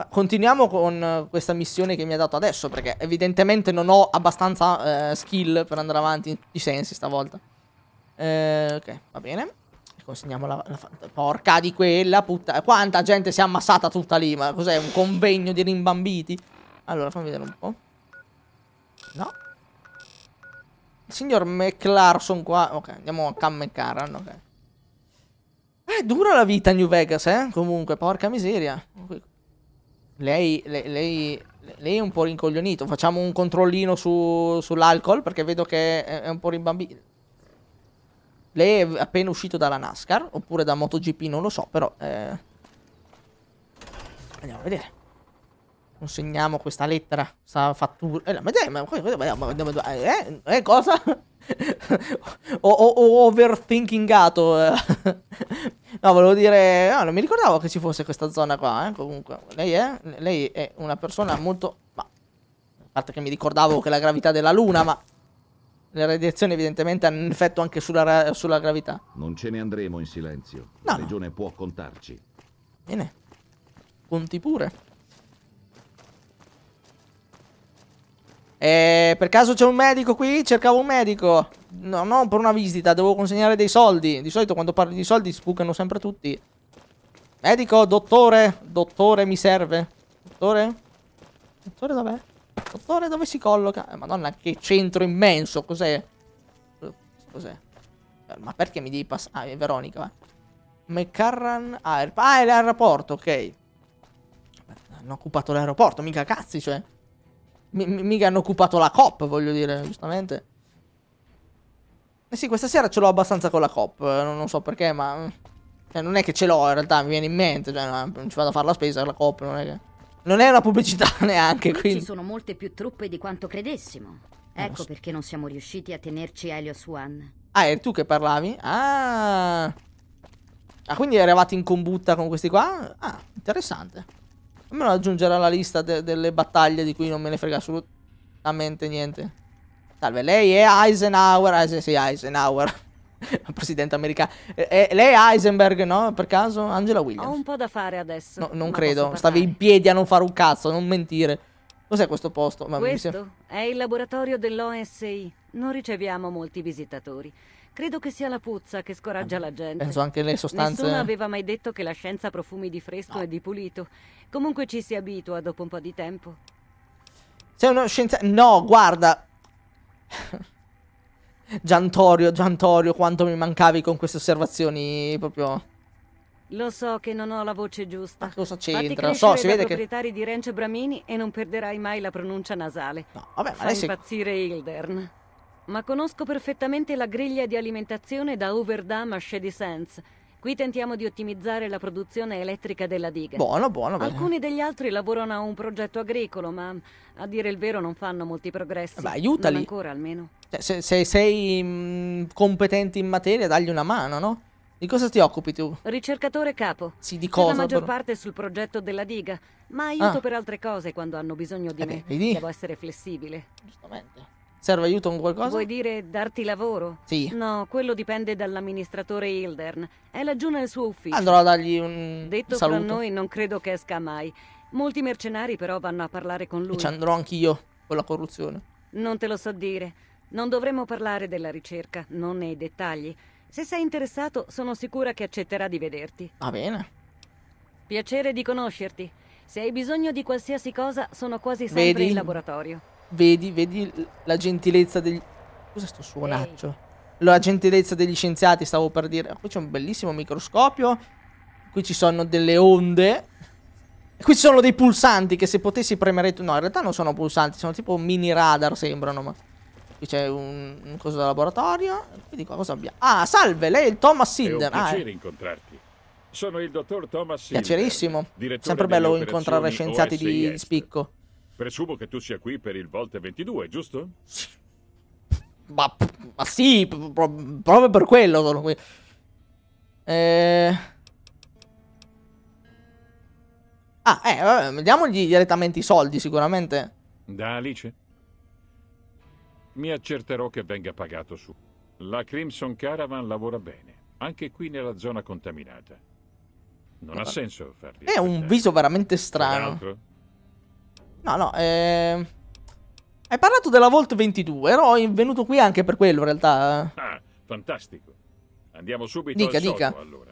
Continuiamo con questa missione che mi ha dato adesso. Perché evidentemente non ho abbastanza eh, skill per andare avanti di sensi stavolta. Eh, ok, va bene. Consegniamo la, la, Porca di quella puttana. Quanta gente si è ammassata tutta lì. Ma cos'è? Un convegno di rimbambiti? Allora, fammi vedere un po'. No. Il signor McLarson qua. Ok, andiamo a Cam McCarran. Ok. Eh, dura la vita New Vegas, eh? Comunque, porca miseria. Lei, lei, lei, lei è un po' rincoglionito. Facciamo un controllino su, sull'alcol perché vedo che è, è un po' rimbambito. Lei è appena uscito dalla NASCAR Oppure da MotoGP non lo so Però eh... Andiamo a vedere consegniamo questa lettera, questa fattura. Eh, ma dai, ma, ma, ma, ma eh, eh, cosa? ho, ho, ho, overthinkingato. Eh. no, volevo dire, no, non mi ricordavo che ci fosse questa zona qua, eh, comunque. Lei è, lei è una persona molto... Ma, a parte che mi ricordavo che la gravità della luna, ma... Le radiazioni evidentemente hanno un effetto anche sulla, sulla gravità. Non ce ne andremo in silenzio. No, la regione può contarci. Bene. Conti pure. Eh, per caso c'è un medico qui? Cercavo un medico. No, non per una visita, devo consegnare dei soldi. Di solito quando parli di soldi spucano sempre tutti. Medico, dottore, dottore mi serve. Dottore? Dottore dov'è? Dottore dove si colloca? Eh, madonna, che centro immenso, cos'è? Cos'è? Eh, ma perché mi devi passare? Ah, è Veronica, va. McCarran Airport. Ah, è l'aeroporto, ok. Hanno occupato l'aeroporto, mica cazzi, cioè mica hanno occupato la COP, voglio dire, giustamente. Eh sì, questa sera ce l'ho abbastanza con la COP, eh, non, non so perché, ma... Cioè, non è che ce l'ho, in realtà, mi viene in mente, cioè, no, non ci vado a fare la spesa con la COP, non è che... Non è una pubblicità neanche, Qui quindi... ci sono molte più truppe di quanto credessimo. Eh, ecco so. perché non siamo riusciti a tenerci Helios One. Ah, eri tu che parlavi? Ah... Ah, quindi eravate in combutta con questi qua? Ah, interessante me lo aggiungerà la lista de delle battaglie di cui non me ne frega assolutamente niente. Salve, lei è Eisenhower. Eisen, sì, Eisenhower. Presidente americano. Eh, eh, lei è Heisenberg, no? Per caso? Angela Williams. Ho un po' da fare adesso. No, non credo. Stavi in piedi a non fare un cazzo, non mentire. Cos'è questo posto? Ma questo mi... è il laboratorio dell'OSI. Non riceviamo molti visitatori. Credo che sia la puzza che scoraggia la gente. Penso anche le sostanze. Nessuno aveva mai detto che la scienza profumi di fresco no. e di pulito. Comunque ci si abitua dopo un po' di tempo. Sei uno scienziato. No, guarda. Giantorio, Giantorio, quanto mi mancavi con queste osservazioni proprio. Lo so che non ho la voce giusta. Ma ah, cosa c'entra? Lo so, si vede che. proprietari di Ranch Bramini e non perderai mai la pronuncia nasale. No, vabbè, ma Fa adesso... impazzire Hildern ma conosco perfettamente la griglia di alimentazione da Overdam a Shady Sands. Qui tentiamo di ottimizzare la produzione elettrica della diga. Buono, buono, buono. Alcuni degli altri lavorano a un progetto agricolo, ma a dire il vero non fanno molti progressi. Ma aiutali. Non ancora almeno. Cioè, se, se, sei mh, mm, competente in materia, dagli una mano, no? Di cosa ti occupi tu? Ricercatore capo. Sì, di cosa? la maggior però? parte sul progetto della diga, ma aiuto ah. per altre cose quando hanno bisogno di eh me. Beh, Devo essere flessibile. Giustamente. Serve aiuto con qualcosa? Vuoi dire darti lavoro? Sì. No, quello dipende dall'amministratore Hildern. È laggiù nel suo ufficio. Andrò a dargli un Detto saluto. Detto fra noi non credo che esca mai. Molti mercenari però vanno a parlare con lui. E ci andrò anch'io con la corruzione. Non te lo so dire. Non dovremmo parlare della ricerca, non nei dettagli. Se sei interessato, sono sicura che accetterà di vederti. Va bene. Piacere di conoscerti. Se hai bisogno di qualsiasi cosa, sono quasi sempre Vedi? in laboratorio vedi, vedi la gentilezza degli... Cos'è sto suonaccio? Ehi. La gentilezza degli scienziati, stavo per dire. Qui c'è un bellissimo microscopio. Qui ci sono delle onde. Qui ci sono dei pulsanti che se potessi premere... No, in realtà non sono pulsanti, sono tipo mini radar sembrano, ma... Qui c'è un, un, coso da laboratorio. Quindi qua cosa abbiamo? Ah, salve, lei è il Thomas Sinder. È un ah, piacere ah, eh. incontrarti. Sono il dottor Thomas Sinder. Piacerissimo. Sempre bello incontrare scienziati OSIS. di spicco. Presumo che tu sia qui per il Volte 22, giusto? Ma, ma sì, proprio per quello sono qui. Eh... Ah, eh, vabbè, diamogli direttamente i soldi, sicuramente. Da Alice? Mi accerterò che venga pagato su. La Crimson Caravan lavora bene, anche qui nella zona contaminata. Non ha eh, senso farli. È un viso veramente strano. Un altro? No, no, eh... Hai parlato della Volt 22, ero venuto qui anche per quello in realtà. Ah, fantastico. Andiamo subito dica, al sodo, dica. allora.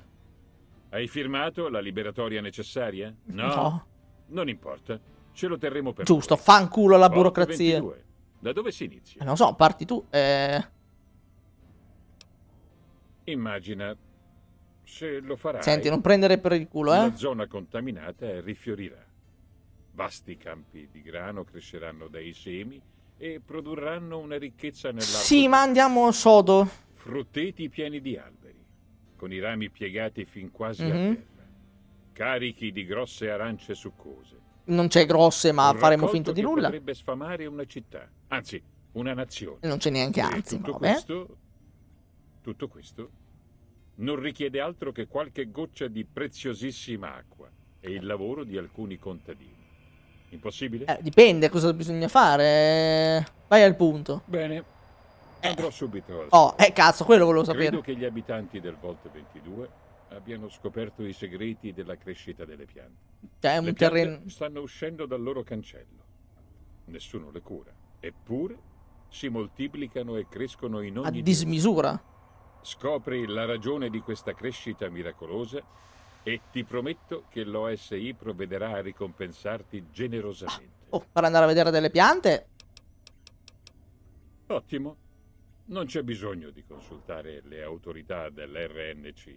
Hai firmato la liberatoria necessaria? No. no. Non importa, ce lo terremo per Giusto, voi. fanculo alla burocrazia. 22. Da dove si inizia? Eh, non so, parti tu. Eh... Immagina se lo farai. Senti, non prendere per il culo, eh. La zona contaminata rifiorirà. Vasti campi di grano cresceranno dai semi e produrranno una ricchezza nell'acqua. Sì, ma andiamo sodo. Frutteti pieni di alberi, con i rami piegati fin quasi mm -hmm. a mhm. terra, carichi di grosse arance succose. Non c'è grosse, ma Un faremo finta di nulla. potrebbe sfamare una città, anzi, una nazione. Non c'è neanche e anzi, tutto questo, tutto questo non richiede altro che qualche goccia di preziosissima acqua e il lavoro di alcuni contadini. Impossibile? Eh, dipende cosa bisogna fare. Vai al punto. Bene. Eh. Andrò eh. subito. Oh, eh cazzo, quello volevo sapere. Credo che gli abitanti del Volt 22 abbiano scoperto i segreti della crescita delle piante. Cioè, è un terreno... stanno uscendo dal loro cancello. Nessuno le cura. Eppure si moltiplicano e crescono in ogni... A dismisura. Giorno. Scopri la ragione di questa crescita miracolosa e ti prometto che l'OSI provvederà a ricompensarti generosamente. Ah, oh, per andare a vedere delle piante? Ottimo. Non c'è bisogno di consultare le autorità dell'RNC.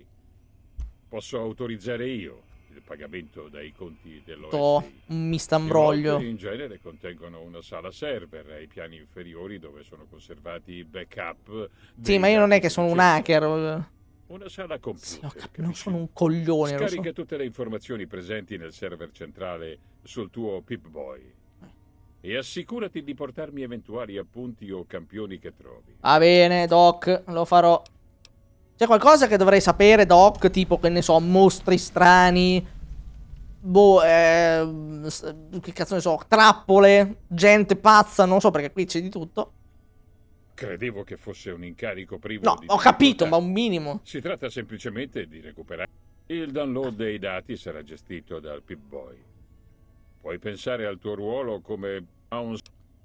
Posso autorizzare io il pagamento dai conti dell'OSI. Oh, mi stambroglio. imbroglio. in genere contengono una sala server ai piani inferiori dove sono conservati i backup. Sì, ma io non è che sono un hacker. Una sala computer. Sì, cap- non sono un coglione. Scarica so. tutte le informazioni presenti nel server centrale sul tuo Pip-Boy. E assicurati di portarmi eventuali appunti o campioni che trovi. Va ah, bene, Doc, lo farò. C'è qualcosa che dovrei sapere, Doc? Tipo, che ne so, mostri strani. Boh, eh, che cazzo ne so, trappole, gente pazza, non so perché qui c'è di tutto. Credevo che fosse un incarico privo no, di... No, ho capito, ma un minimo. Si tratta semplicemente di recuperare... Il download dei dati sarà gestito dal Pip-Boy. Puoi pensare al tuo ruolo come a un...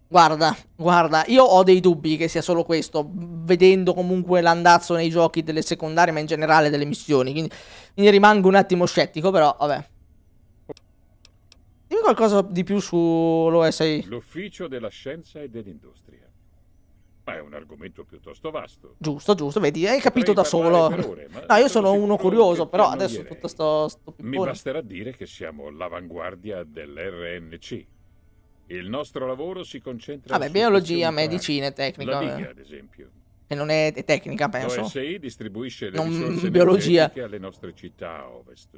Guarda, guarda, io ho dei dubbi che sia solo questo, vedendo comunque l'andazzo nei giochi delle secondarie, ma in generale delle missioni, quindi, quindi rimango un attimo scettico, però vabbè. Dimmi qualcosa di più sull'OSI. L'Ufficio della Scienza e dell'Industria. Ma è un argomento piuttosto vasto. Giusto, giusto, vedi, hai capito da solo. Ore, no, io sono uno curioso, però adesso tutto sto, sto Mi basterà dire che siamo all'avanguardia dell'RNC. Il nostro lavoro si concentra... Vabbè, biologia, medicina e tecnica. La diga, ad esempio. Che non è tecnica, penso. L'OSI distribuisce le non risorse biologia. alle nostre città a ovest.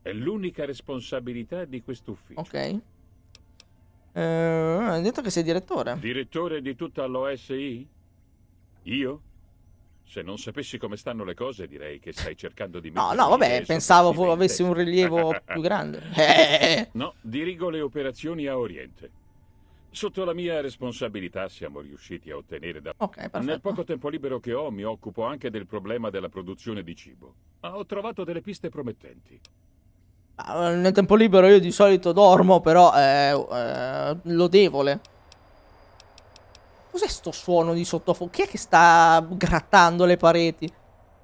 È l'unica responsabilità di quest'ufficio. Ok. Eh, hai detto che sei direttore. Direttore di tutta l'OSI? Io? Se non sapessi come stanno le cose, direi che stai cercando di No, no, vabbè, pensavo avessi un rilievo più grande. Eh. no, dirigo le operazioni a Oriente. Sotto la mia responsabilità siamo riusciti a ottenere da... perfetto. Nel poco tempo libero che ho mi occupo anche del problema della produzione di cibo. Ah, ho trovato delle piste promettenti. Ah, nel tempo libero io di solito dormo, però è eh, eh, lodevole. Cos'è sto suono di sottofondo? Chi è che sta grattando le pareti?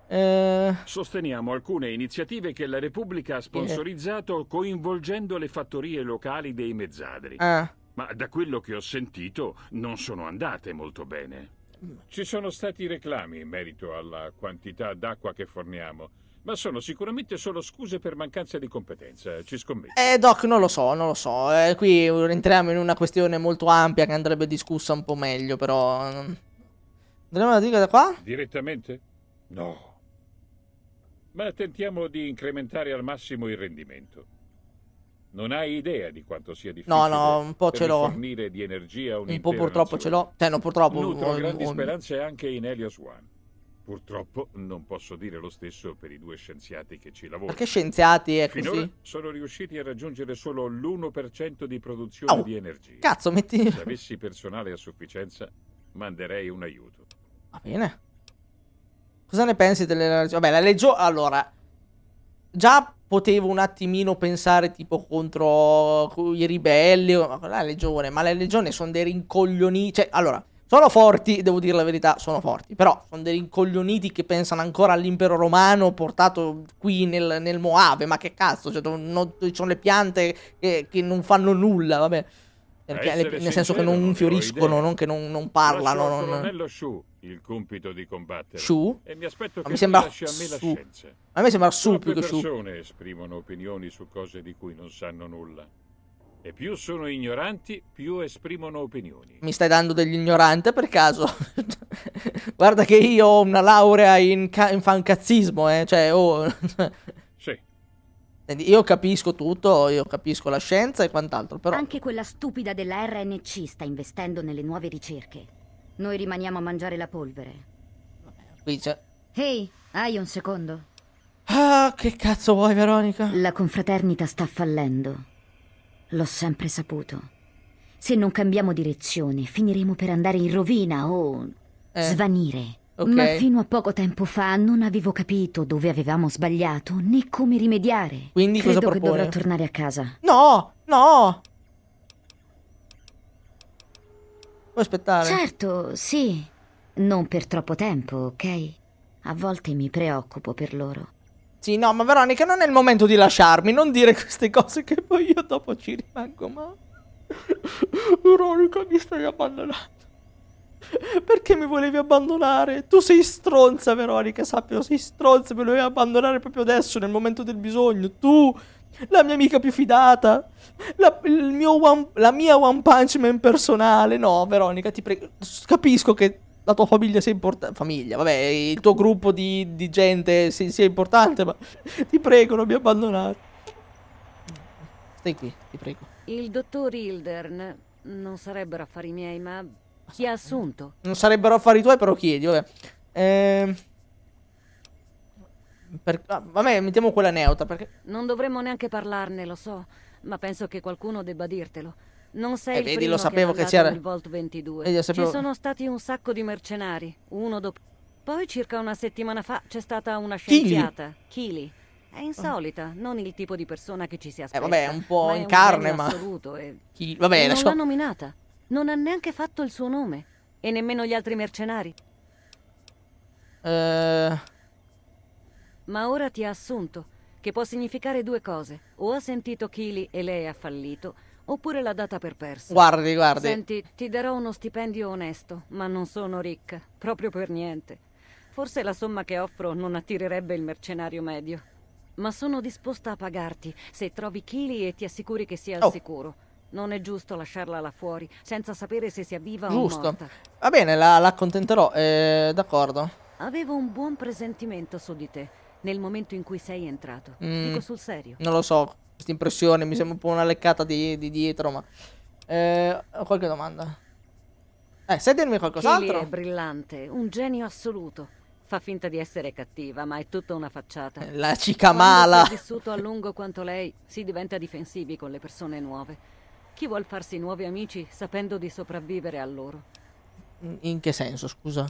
Eh... Sosteniamo alcune iniziative che la Repubblica ha sponsorizzato coinvolgendo le fattorie locali dei mezzadri. Eh. Ma da quello che ho sentito non sono andate molto bene. Mm. Ci sono stati reclami in merito alla quantità d'acqua che forniamo ma sono sicuramente solo scuse per mancanza di competenza, ci scommetto. Eh, Doc, non lo so, non lo so. Eh, qui entriamo in una questione molto ampia che andrebbe discussa un po' meglio, però... Andremo a dire da qua? Direttamente? No. Ma tentiamo di incrementare al massimo il rendimento. Non hai idea di quanto sia difficile no, no, un po ce l'ho. fornire di energia un Un po' purtroppo ce l'ho. Te, cioè, no, purtroppo... Nutro un, grandi un... speranze anche in Helios One. Purtroppo non posso dire lo stesso per i due scienziati che ci lavorano. Perché scienziati, ecco Finora sì. sono riusciti a raggiungere solo l'1% di produzione oh, di energia. Cazzo, metti... Se avessi personale a sufficienza, manderei un aiuto. Va bene. Cosa ne pensi delle... Vabbè, la legge... Allora, già potevo un attimino pensare tipo contro i ribelli, ma la legione, ma la legione sono dei rincoglioni, cioè allora sono forti, devo dire la verità, sono forti. Però sono dei rincoglioniti che pensano ancora all'impero romano portato qui nel, nel Moave. Ma che cazzo, cioè, non, sono le piante che, che, non fanno nulla, vabbè. Perché, le, nel senso che non, non fioriscono, non che non, non parlano. Non... Colonnello Shu, il compito di combattere. Shu? E mi aspetto che mi sembra su. A me sembra su più che su. Le persone esprimono opinioni su cose di cui non sanno nulla. E più sono ignoranti, più esprimono opinioni. Mi stai dando dell'ignorante per caso? Guarda che io ho una laurea in, ca- in fancazzismo, eh? Cioè, oh... sì. Io capisco tutto, io capisco la scienza e quant'altro, però... Anche quella stupida della RNC sta investendo nelle nuove ricerche. Noi rimaniamo a mangiare la polvere. Qui c'è... Ehi, hai un secondo? Ah, che cazzo vuoi, Veronica? La confraternita sta fallendo. L'ho sempre saputo. Se non cambiamo direzione, finiremo per andare in rovina o eh. svanire. Okay. Ma fino a poco tempo fa non avevo capito dove avevamo sbagliato né come rimediare. Quindi Credo cosa propone? che dovrò tornare a casa. No, no. Puoi aspettare. Certo, sì. Non per troppo tempo, ok? A volte mi preoccupo per loro. Sì, no, ma Veronica non è il momento di lasciarmi, non dire queste cose che poi io dopo ci rimango ma... Veronica, mi stai abbandonando. Perché mi volevi abbandonare? Tu sei stronza, Veronica, sappilo, sei stronza, mi volevi abbandonare proprio adesso, nel momento del bisogno. Tu, la mia amica più fidata, la, one, la mia One Punch Man personale. No, Veronica, ti prego, capisco che la tua famiglia sia importante, famiglia, vabbè, il tuo gruppo di, di gente sia, sia importante, ma ti prego, non mi abbandonare. Stai qui, ti prego. Il dottor Hildern non sarebbero affari miei, ma chi ha assunto? Non sarebbero affari tuoi, però chiedi, vabbè. Ehm... Per... Ah, vabbè, mettiamo quella neutra, perché... Non dovremmo neanche parlarne, lo so, ma penso che qualcuno debba dirtelo. Non sei eh, il vedi, lo sapevo che, che c'era il Volt 22. Eh, sapevo... Ci sono stati un sacco di mercenari, uno dopo poi circa una settimana fa c'è stata una scienziata, Kili. È insolita, ah. non il tipo di persona che ci si eh, aspetta. Eh vabbè, è un po' ma in carne, ma... Assoluto e... Eh. Vabbè, e lasciamo... non l'ha nominata. Non ha neanche fatto il suo nome. E nemmeno gli altri mercenari. Uh... Ma ora ti ha assunto, che può significare due cose. O ha sentito Kili e lei ha fallito, oppure la data per persa. Guardi, guardi. Senti, ti darò uno stipendio onesto, ma non sono ricca, proprio per niente. Forse la somma che offro non attirerebbe il mercenario medio. Ma sono disposta a pagarti se trovi chili e ti assicuri che sia al oh. sicuro. Non è giusto lasciarla là fuori senza sapere se sia viva giusto. o morta. Giusto. Va bene, la, la accontenterò, eh, d'accordo. Avevo un buon presentimento su di te nel momento in cui sei entrato. Mm. Dico sul serio. Non lo so questa impressione, mi sembra un po' una leccata di, di dietro, ma... Eh, ho qualche domanda. Eh, sai dirmi qualcos'altro? Kelly è brillante, un genio assoluto. Fa finta di essere cattiva, ma è tutta una facciata. La cica mala! Si è vissuto a lungo quanto lei, si diventa difensivi con le persone nuove. Chi vuol farsi nuovi amici sapendo di sopravvivere a loro? In che senso, scusa?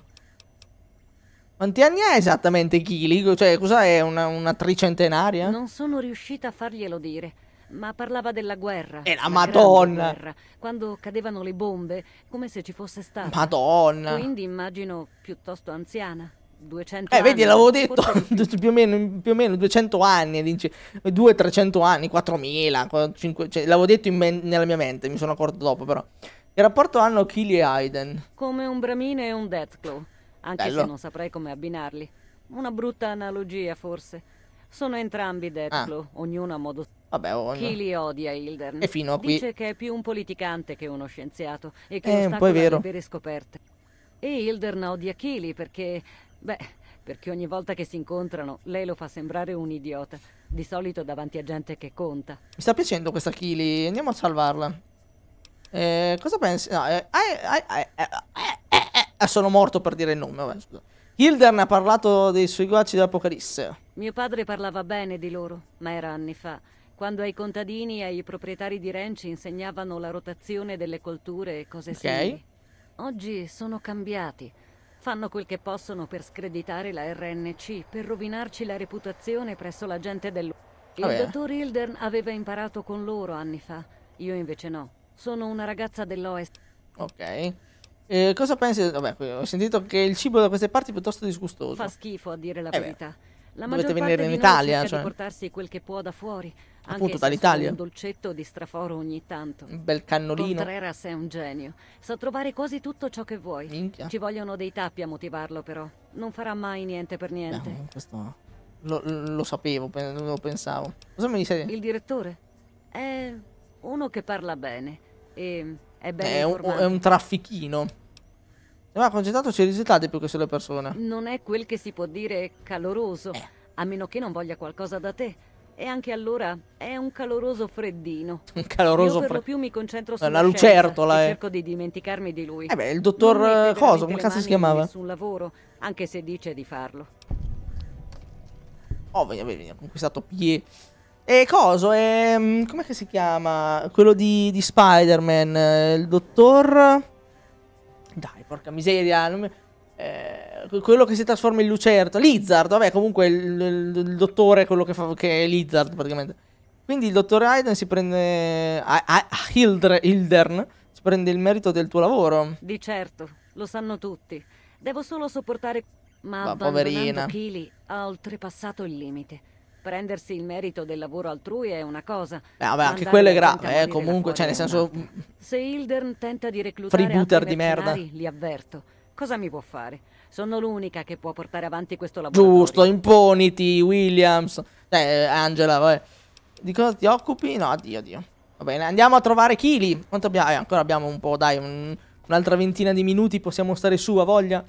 Quanti anni ha esattamente Kili? Cioè, cosa è una, una, tricentenaria? Non sono riuscita a farglielo dire, ma parlava della guerra. E eh, la, la Madonna! Guerra, quando cadevano le bombe, come se ci fosse stata. Madonna! Quindi immagino piuttosto anziana. 200 eh, vedi, l'avevo detto più o, meno, più o, meno, 200 anni, 200-300 anni, 4.000, 5, cioè, l'avevo detto nella mia mente, mi sono accorto dopo però. Che rapporto hanno Kili e Aiden? Come un bramine e un Deathclaw anche Bello. se non saprei come abbinarli. Una brutta analogia, forse. Sono entrambi Deathclaw, ah. ognuno a modo Vabbè, oh, Chi li odia, Hildern? E fino a qui. Dice che è più un politicante che uno scienziato e che eh, ostacola vero. libere scoperte. E Hildern odia Kili perché... Beh, perché ogni volta che si incontrano lei lo fa sembrare un idiota. Di solito davanti a gente che conta. Mi sta piacendo questa Kili, andiamo a salvarla. Eh, cosa pensi? No, eh, eh, eh, sono morto per dire il nome, vabbè. Hilder ne ha parlato dei suoi guaci dell'Apocalisse. Mio padre parlava bene di loro, ma era anni fa, quando ai contadini e ai proprietari di ranch insegnavano la rotazione delle colture e cose okay. simili. Oggi sono cambiati. Fanno quel che possono per screditare la RNC, per rovinarci la reputazione presso la gente del... Ah, il oh, dottor Hildern aveva imparato con loro anni fa, io invece no. Sono una ragazza dell'Oest. Ok. Eh, cosa pensi? Vabbè, eh, ho sentito che il cibo da queste parti è piuttosto disgustoso. Fa schifo a dire la eh verità. La Dovete venire in Italia, cioè. portarsi quel che può da fuori. Appunto, dall'Italia. Un dolcetto di straforo ogni tanto. Un bel cannolino. Contreras è un genio. Sa trovare quasi tutto ciò che vuoi. Minchia. Ci vogliono dei tappi a motivarlo, però. Non farà mai niente per niente. Beh, questo... lo, lo, sapevo, lo pensavo. Cosa mi dice? Il direttore? È uno che parla bene. E è, è, un, è un traffichino. Ma concentrato si risettate più che sulle persone. Non è quel che si può dire caloroso, eh. a meno che non voglia qualcosa da te. E anche allora è un caloroso freddino. Un caloroso freddino. Io per lo più mi concentro sulla una lucertola, eh. cerco di dimenticarmi di lui. Eh beh, il dottor eh, Cosa, come cazzo si chiamava? Nessun lavoro, anche se dice di farlo. Oh, vieni, vieni, ha conquistato Pie. E coso, e, mm, com'è che si chiama? Quello di, di Spider-Man, eh, il dottor... Dai, porca miseria, non mi... Eh, quello che si trasforma in lucerto, Lizard, vabbè, comunque il, il, il dottore è quello che, fa, che è Lizard praticamente. Quindi il dottor Hayden si prende. A, a, a Hildre, Hildern si prende il merito del tuo lavoro. Di certo, lo sanno tutti. Devo solo sopportare. Ma, Ma poverina. Kili ha oltrepassato il limite. Prendersi il merito del lavoro altrui è una cosa. Eh, vabbè, anche quello è grave, eh, comunque, cioè nel senso... Se Hildern tenta di reclutare freebooter di merda, li avverto. Cosa mi può fare? Sono l'unica che può portare avanti questo lavoro. Giusto, imponiti, Williams. Eh, Angela, vabbè. Di cosa ti occupi? No, addio, addio. Va bene, andiamo a trovare Kili. Quanto abbiamo? Eh, ancora abbiamo un po', dai, un... un'altra ventina di minuti possiamo stare su, a voglia?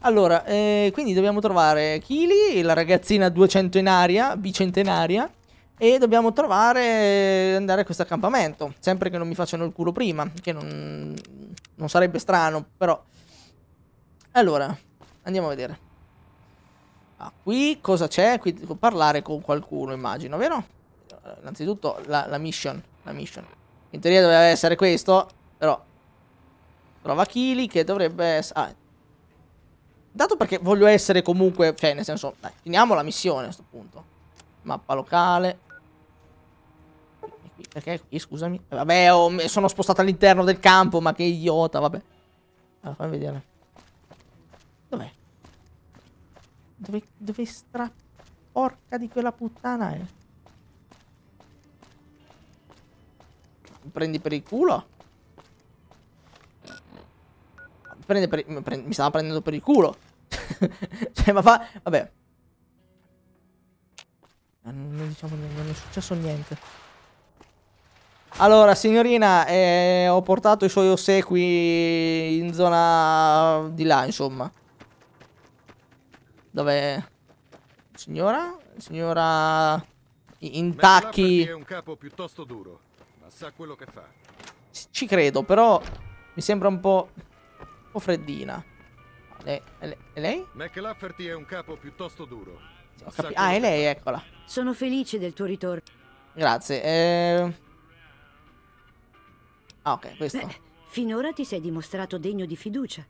Allora, eh, quindi dobbiamo trovare Kili, la ragazzina 200 in aria, bicentenaria. E dobbiamo trovare eh, andare a questo accampamento. Sempre che non mi facciano il culo prima. Che non, non sarebbe strano, però. Allora, andiamo a vedere. Ah, qui cosa c'è? Qui devo parlare con qualcuno, immagino, vero? Eh, innanzitutto la, la, mission. La mission. In teoria doveva essere questo, però. Trova Kili che dovrebbe essere. Ah, dato perché voglio essere comunque, cioè nel senso, dai, finiamo la missione a questo punto. Mappa locale. Perché qui, eh, scusami. Eh, vabbè, oh, sono spostato all'interno del campo, ma che idiota, vabbè. Allora, fammi vedere. Dov'è? Dove, dove stra... Porca di quella puttana è? Mi prendi per il culo? prende per, mi stava prendendo per il culo. cioè, ma fa... Vabbè. Non diciamo non è successo niente. Allora, signorina, eh, ho portato i suoi ossequi in zona di là, insomma. Dove... Signora? Signora... Intacchi... È un capo piuttosto duro, ma sa quello che fa. Ci credo, però... Mi sembra un po'... Un po' freddina. Lei? Eh, eh, lei? McLafferty è un capo piuttosto duro. ah, è lei, eccola. Sono felice del tuo ritorno. Grazie. Eh... Ah, ok, questo. Beh, finora ti sei dimostrato degno di fiducia.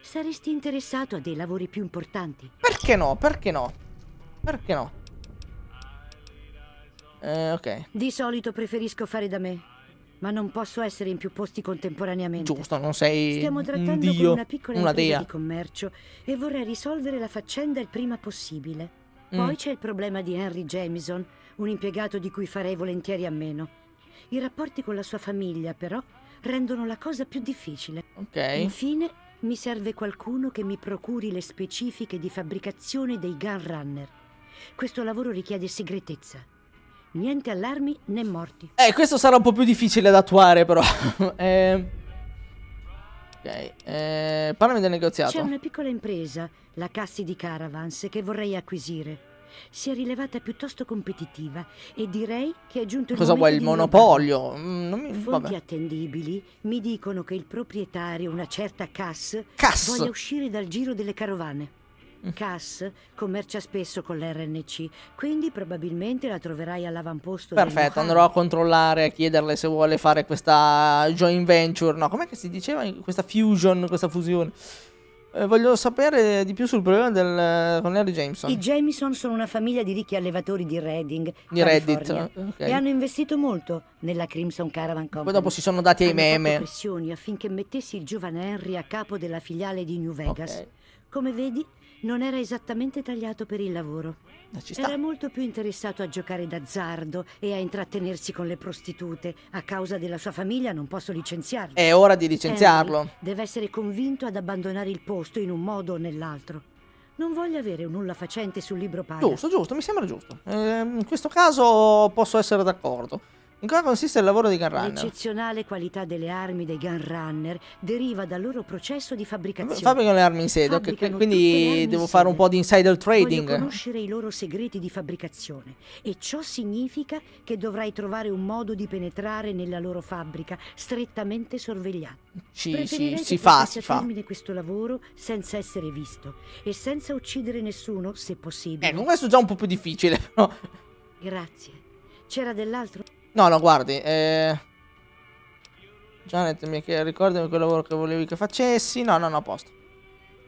Saresti interessato a dei lavori più importanti? Perché no? Perché no? Perché no? Eh, ok. Di solito preferisco fare da me. Ma non posso essere in più posti contemporaneamente. Giusto, non sei Stiamo trattando un dio, con una piccola una dea. di commercio e vorrei risolvere la faccenda il prima possibile. Mm. Poi mm. c'è il problema di Henry Jamison, un impiegato di cui farei volentieri a meno. I rapporti con la sua famiglia, però, rendono la cosa più difficile. Ok. Infine, mi serve qualcuno che mi procuri le specifiche di fabbricazione dei gun runner. Questo lavoro richiede segretezza. Niente allarmi né morti. Eh, questo sarà un po' più difficile da attuare, però. eh... Ok, eh, parlami del negoziato. C'è una piccola impresa, la Cassi di Caravans, che vorrei acquisire. Si è rilevata piuttosto competitiva e direi che è giunto il Cosa vuoi, il monopolio? Mm, non mi... Fonti vabbè. attendibili mi dicono che il proprietario, una certa Cass, Cass, voglia uscire dal giro delle carovane. Cass commercia spesso con l'RNC, quindi probabilmente la troverai all'avamposto. Perfetto, andrò a controllare, a chiederle se vuole fare questa joint venture. No, com'è che si diceva questa fusion, questa fusione? Eh, voglio sapere di più sul problema del, eh, con Harry Jameson. I Jameson sono una famiglia di ricchi allevatori di Redding. Di Reddit. Okay. E hanno investito molto nella Crimson Caravan Company. Poi dopo si sono dati ai hanno meme. Hanno pressioni affinché mettessi il giovane Henry a capo della filiale di New Vegas. Okay. Come vedi, non era esattamente tagliato per il lavoro. Era molto più interessato a giocare d'azzardo e a intrattenersi con le prostitute. A causa della sua famiglia non posso licenziarlo. È ora di licenziarlo. Henry ehm, deve essere convinto ad abbandonare il posto in un modo o nell'altro. Non voglio avere un nulla facente sul libro paga. Giusto, giusto, mi sembra giusto. Eh, in questo caso posso essere d'accordo. In cosa consiste il lavoro dei Gunrunner? L'eccezionale qualità delle armi dei Gunrunner deriva dal loro processo di fabbricazione. Fabbricano le armi in sede, ok, quindi devo fare un po' di insider trading. Voglio conoscere i loro segreti di fabbricazione e ciò significa che dovrai trovare un modo di penetrare nella loro fabbrica strettamente sorvegliata. Ci, ci, si fa, si fa. termine questo lavoro senza essere visto e senza uccidere nessuno se possibile. Eh, con questo è già un po' più difficile, però. Grazie. C'era dell'altro? No, no, guardi. Eh... Janet, mi ricordami quel lavoro che volevi che facessi. No, no, no, a posto.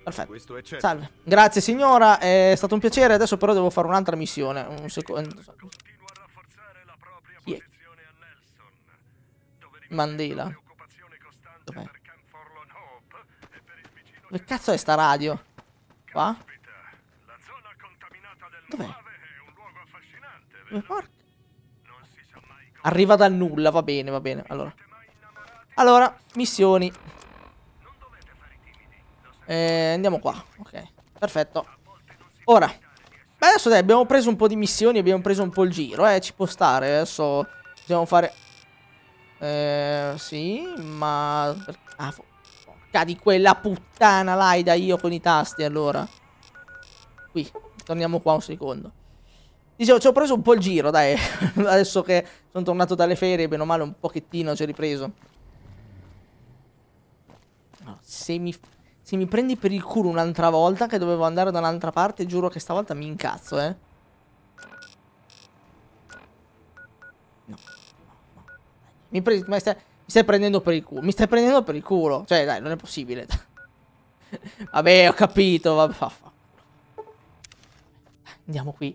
Perfetto. Certo. Salve. Grazie signora, è stato un piacere. Adesso però devo fare un'altra missione. Un secondo. Chi Mandela. Dov'è? Dove cazzo è sta radio? Qua? Dov'è? Dove porca? Arriva dal nulla, va bene, va bene. Allora, allora missioni. Eh, andiamo qua. Ok, perfetto. Ora, beh, adesso dai, abbiamo preso un po' di missioni, abbiamo preso un po' il giro, eh, ci può stare. Adesso dobbiamo fare... Eh, sì, ma... Ah, porca di quella puttana, Laida, io con i tasti, allora. Qui, torniamo qua un secondo. Dicevo, ci ho preso un po' il giro, dai. Adesso che sono tornato dalle ferie, bene o male, un pochettino ci ho ripreso. se, mi, se mi prendi per il culo un'altra volta che dovevo andare da un'altra parte, giuro che stavolta mi incazzo, eh. No. Mi, prendi, mi, stai, mi stai prendendo per il culo. Mi stai prendendo per il culo. Cioè, dai, non è possibile. vabbè, ho capito. Vabbè, Andiamo qui.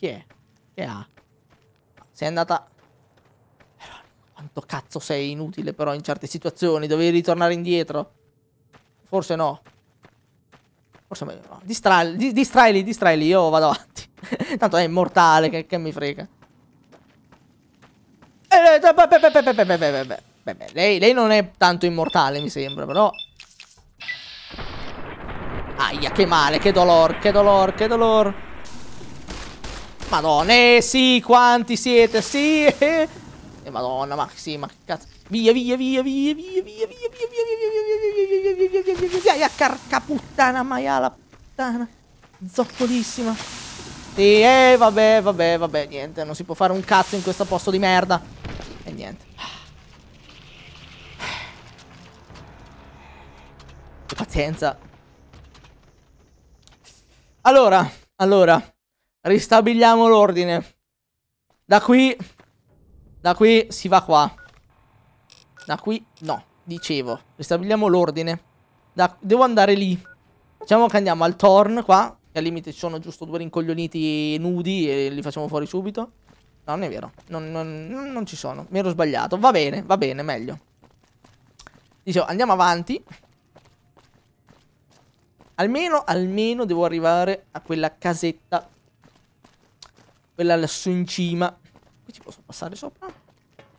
Chi è? Che ha? Sei andata... Quanto cazzo sei inutile però in certe situazioni. Dovevi ritornare indietro. Forse no. Forse meglio no. Distra di distraili, distraili. Io vado avanti. Tanto è immortale, che, che mi frega. Beh, beh, lei, lei, non è tanto immortale, mi sembra, però... Aia, che male, che dolor, che dolor, che dolor. Madonna, eh sì, quanti siete, sì. Eh, madonna, ma sì, ma cazzo. Via, via, via, via, via, via, via, via, via, via, via, via, via, via, via, via, via, via, carca puttana, maiala puttana. Zoccolissima. Sì, eh, vabbè, vabbè, vabbè, niente, non si può fare un cazzo in questo posto di merda. E niente. Pazienza. Allora, allora, Ristabiliamo l'ordine. Da qui... Da qui si va qua. Da qui... No, dicevo. Ristabiliamo l'ordine. Da... Devo andare lì. Diciamo che andiamo al Torn qua. Che al limite ci sono giusto due rincoglioniti nudi e li facciamo fuori subito. No, non è vero. Non, non, non ci sono. Mi ero sbagliato. Va bene, va bene, meglio. Dicevo, andiamo avanti. Almeno, almeno devo arrivare a quella casetta quella lassù in cima. Qui ci posso passare sopra?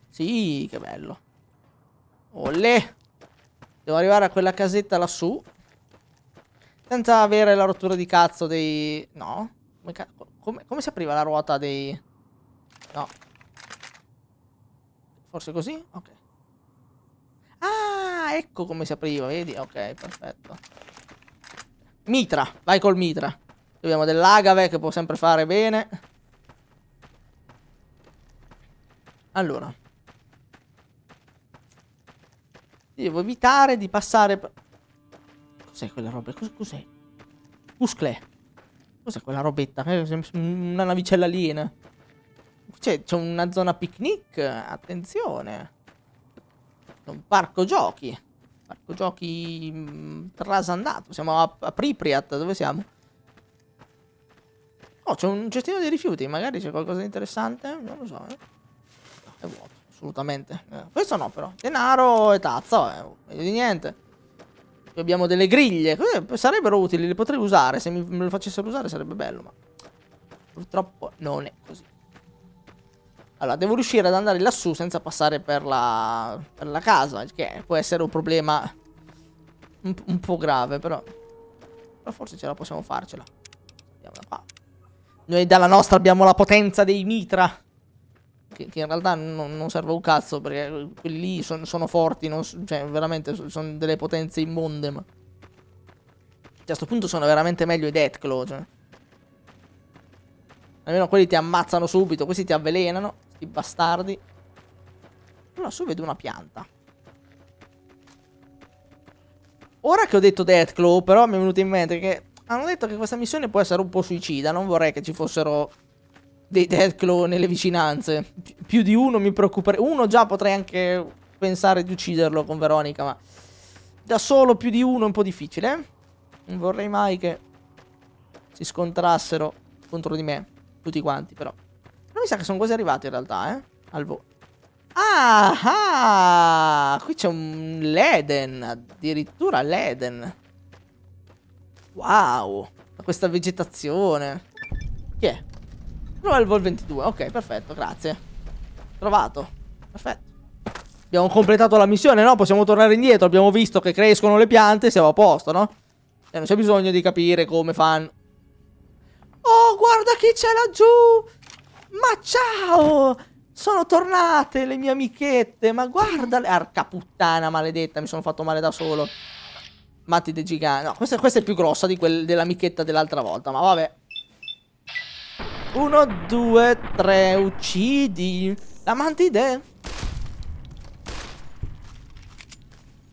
Sì, che bello. Olè! Devo arrivare a quella casetta lassù. Senza avere la rottura di cazzo dei... No? Come, come, come si apriva la ruota dei... No. Forse così? Ok. Ah, ecco come si apriva, vedi? Ok, perfetto. Mitra, vai col mitra. Abbiamo dell'agave che può sempre fare bene. Allora. Devo evitare di passare... Cos'è quella roba? Cos'è? Cuscle Cos'è quella robetta? Una navicella aliena. C'è, una zona picnic. Attenzione. C'è un parco giochi. Parco giochi mm, trasandato. Siamo a, a Pripriat. Dove siamo? Oh, c'è un cestino dei rifiuti. Magari c'è qualcosa di interessante. Non lo so, eh è vuoto, assolutamente. Eh, questo no però, denaro e tazza, eh, di niente. Qui abbiamo delle griglie, eh, sarebbero utili, le potrei usare, se mi, me lo facessero usare sarebbe bello, ma purtroppo non è così. Allora, devo riuscire ad andare lassù senza passare per la, per la casa, che può essere un problema un, un po' grave, però... Però forse ce la possiamo farcela. Andiamo da qua. Noi dalla nostra abbiamo la potenza dei mitra che, che in realtà non, non, serve un cazzo perché quelli lì son, sono forti, non, cioè veramente sono delle potenze immonde. Ma... Cioè, a questo punto sono veramente meglio i Deathclaw, cioè. Almeno quelli ti ammazzano subito, questi ti avvelenano, sti bastardi. Allora, su vedo una pianta. Ora che ho detto Deathclaw, però mi è venuto in mente che hanno detto che questa missione può essere un po' suicida, non vorrei che ci fossero dei Deathclaw nelle vicinanze. Pi più di uno mi preoccuperebbe. Uno già potrei anche pensare di ucciderlo con Veronica, ma... Da solo più di uno è un po' difficile. Eh? Non vorrei mai che si scontrassero contro di me. Tutti quanti, però. Però mi sa che sono quasi arrivati in realtà, eh. Al volo. Ah, ah! Qui c'è un Leden. Addirittura Leden. Wow. Questa vegetazione. Chi è? Prova il Vol 22, ok, perfetto, grazie. Trovato. Perfetto. Abbiamo completato la missione, no? Possiamo tornare indietro, abbiamo visto che crescono le piante, siamo a posto, no? E eh, non c'è bisogno di capire come fanno. Oh, guarda chi c'è laggiù! Ma ciao! Sono tornate le mie amichette, ma guarda le... Arca puttana maledetta, mi sono fatto male da solo. Matti de gigante. No, questa, questa è più grossa di quella dell'amichetta dell'altra volta, ma vabbè. Uno, due, tre, uccidi. La mantide.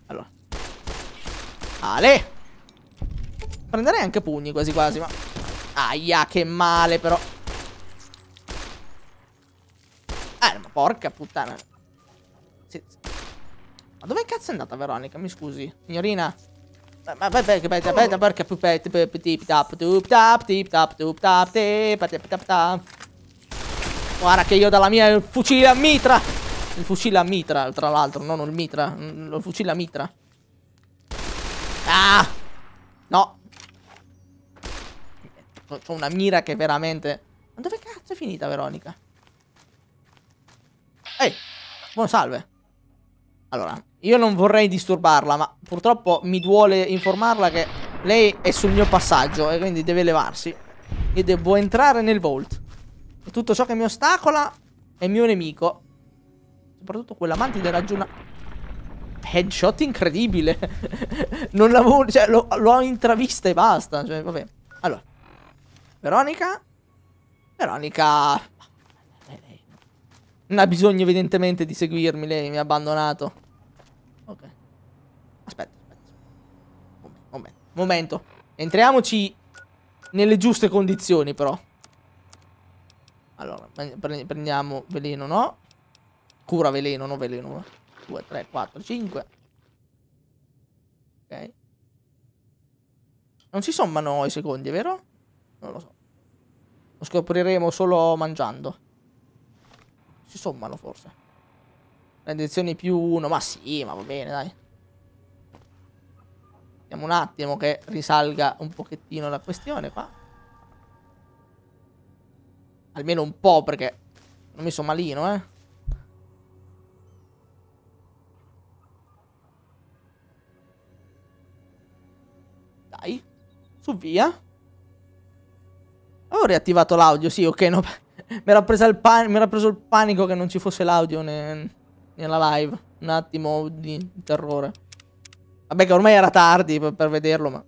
Allora. Ale. Prenderei anche pugni quasi quasi, ma... Aia, che male però. Eh, ma porca puttana. Sì, sì. Ma dove cazzo è andata Veronica? Mi scusi. Signorina. Ma vabbè, che bella, bella, porca pupetta, tip tap, tup tap, tip tap, tup tap, tip tap, tap. Guarda che io dalla mia il fucile a mitra. Il fucile a mitra, tra l'altro, non il mitra, il fucile a mitra. Ah! No. C'ho una mira che veramente... Ma dove cazzo è finita Veronica? Ehi, buon salve. Allora, io non vorrei disturbarla, ma purtroppo mi duole informarla che lei è sul mio passaggio e quindi deve levarsi. E devo entrare nel vault. E tutto ciò che mi ostacola è mio nemico. Soprattutto quell'amante mantide raggiù Headshot incredibile. non l'avevo... Cioè, l'ho intravista e basta. Cioè, vabbè. Allora. Veronica. Veronica... Non ha bisogno evidentemente di seguirmi, lei mi ha abbandonato. Momento. Entriamoci nelle giuste condizioni, però. Allora, prendiamo veleno, no? Cura veleno, no veleno. 2, 3, 4, 5. Ok. Non si sommano i secondi, vero? Non lo so. Lo scopriremo solo mangiando. Si sommano, forse. Rendizioni più 1. Ma sì, ma va bene, dai. Aspettiamo un attimo che risalga un pochettino la questione qua. Almeno un po' perché non mi sono malino, eh. Dai. Su via. Avevo riattivato l'audio, sì, ok, no. mi, era mi era preso il panico che non ci fosse l'audio ne nella live. Un attimo di terrore. Vabbè che ormai era tardi per, per vederlo, ma...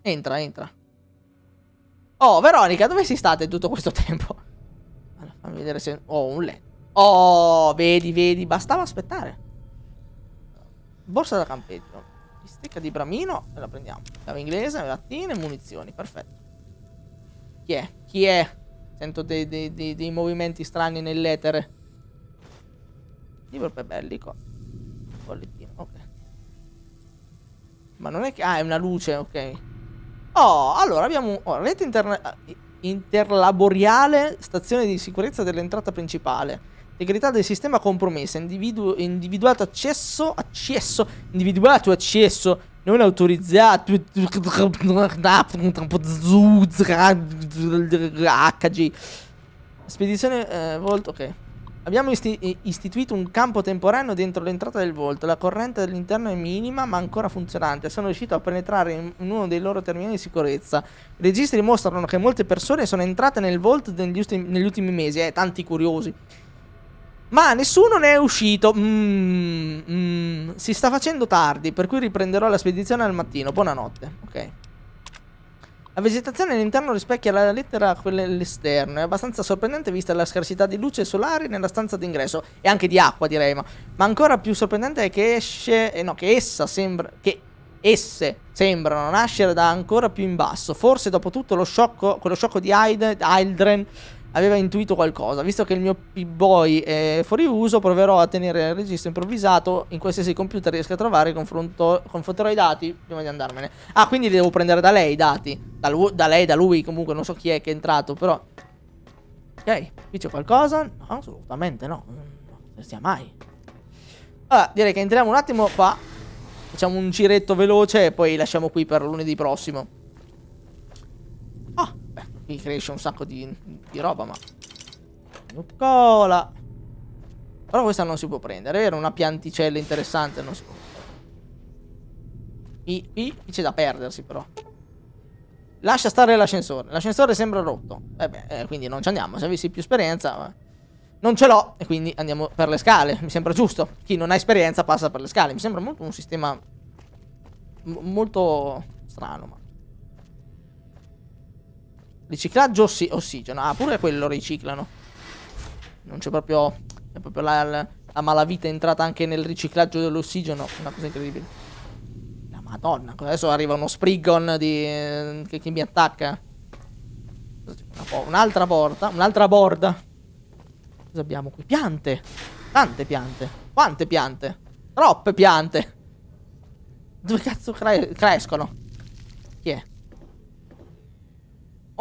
Entra, entra. Oh, Veronica, dove si state tutto questo tempo? Allora, fammi vedere se... Oh, un letto. Oh, vedi, vedi, bastava aspettare. Borsa da campeggio. Bistecca di bramino, la prendiamo. Cava inglese, lattine, munizioni, perfetto. Chi è? Chi è? Sento dei, dei, dei, dei movimenti strani nell'etere. Libro bellico follettino, ok. Ma non è che... Ah, è una luce, ok. Oh, allora abbiamo... Oh, rete interna... interlaboriale, stazione di sicurezza dell'entrata principale. Integrità del sistema compromessa, individu... individuato accesso... Accesso... Individuato accesso non autorizzato HG spedizione eh, volto ok Abbiamo isti istituito un campo temporaneo dentro l'entrata del volto. La corrente dell'interno è minima ma ancora funzionante. Sono riuscito a penetrare in uno dei loro terminali di sicurezza. I registri mostrano che molte persone sono entrate nel volto negli, negli ultimi mesi. Eh, tanti curiosi. Ma nessuno ne è uscito. Mm, mm, si sta facendo tardi, per cui riprenderò la spedizione al mattino. Buonanotte. Ok. La vegetazione all'interno rispecchia la lettera a quella all'esterno. È abbastanza sorprendente vista la scarsità di luce solare nella stanza d'ingresso e anche di acqua, direi. Ma, ma ancora più sorprendente è che esce. Eh no, che essa sembra. Che esse sembrano nascere da ancora più in basso. Forse dopo tutto lo sciocco, quello sciocco di Aiden, Aldren aveva intuito qualcosa. Visto che il mio P-Boy è fuori uso, proverò a tenere il registro improvvisato in qualsiasi computer riesca a trovare. confronterò i dati prima di andarmene. Ah, quindi li devo prendere da lei i dati. Da, da lei, da lui, comunque non so chi è che è entrato, però... Ok, qui c'è qualcosa? No, assolutamente no. Non sia mai. Allora, direi che entriamo un attimo qua. Facciamo un giretto veloce e poi lasciamo qui per lunedì prossimo. Ah, mi cresce un sacco di, di roba, ma... Nuccola! Però questa non si può prendere, era una pianticella interessante, non si può Qui, qui c'è da perdersi, però. Lascia stare l'ascensore. L'ascensore sembra rotto. Eh beh, eh, quindi non ci andiamo. Se avessi più esperienza... Eh, non ce l'ho, e quindi andiamo per le scale. Mi sembra giusto. Chi non ha esperienza passa per le scale. Mi sembra molto un sistema... molto strano, ma... Riciclaggio ossi ossigeno. Ah, pure quello riciclano. Non c'è proprio... È proprio la, la, la malavita è entrata anche nel riciclaggio dell'ossigeno. Una cosa incredibile. La madonna. Adesso arriva uno Spriggon di... Eh, che, che mi attacca. Un'altra porta. Un'altra borda. Cosa abbiamo qui? Piante. Tante piante. Quante piante? Troppe piante. Dove cazzo cre crescono? Chi è?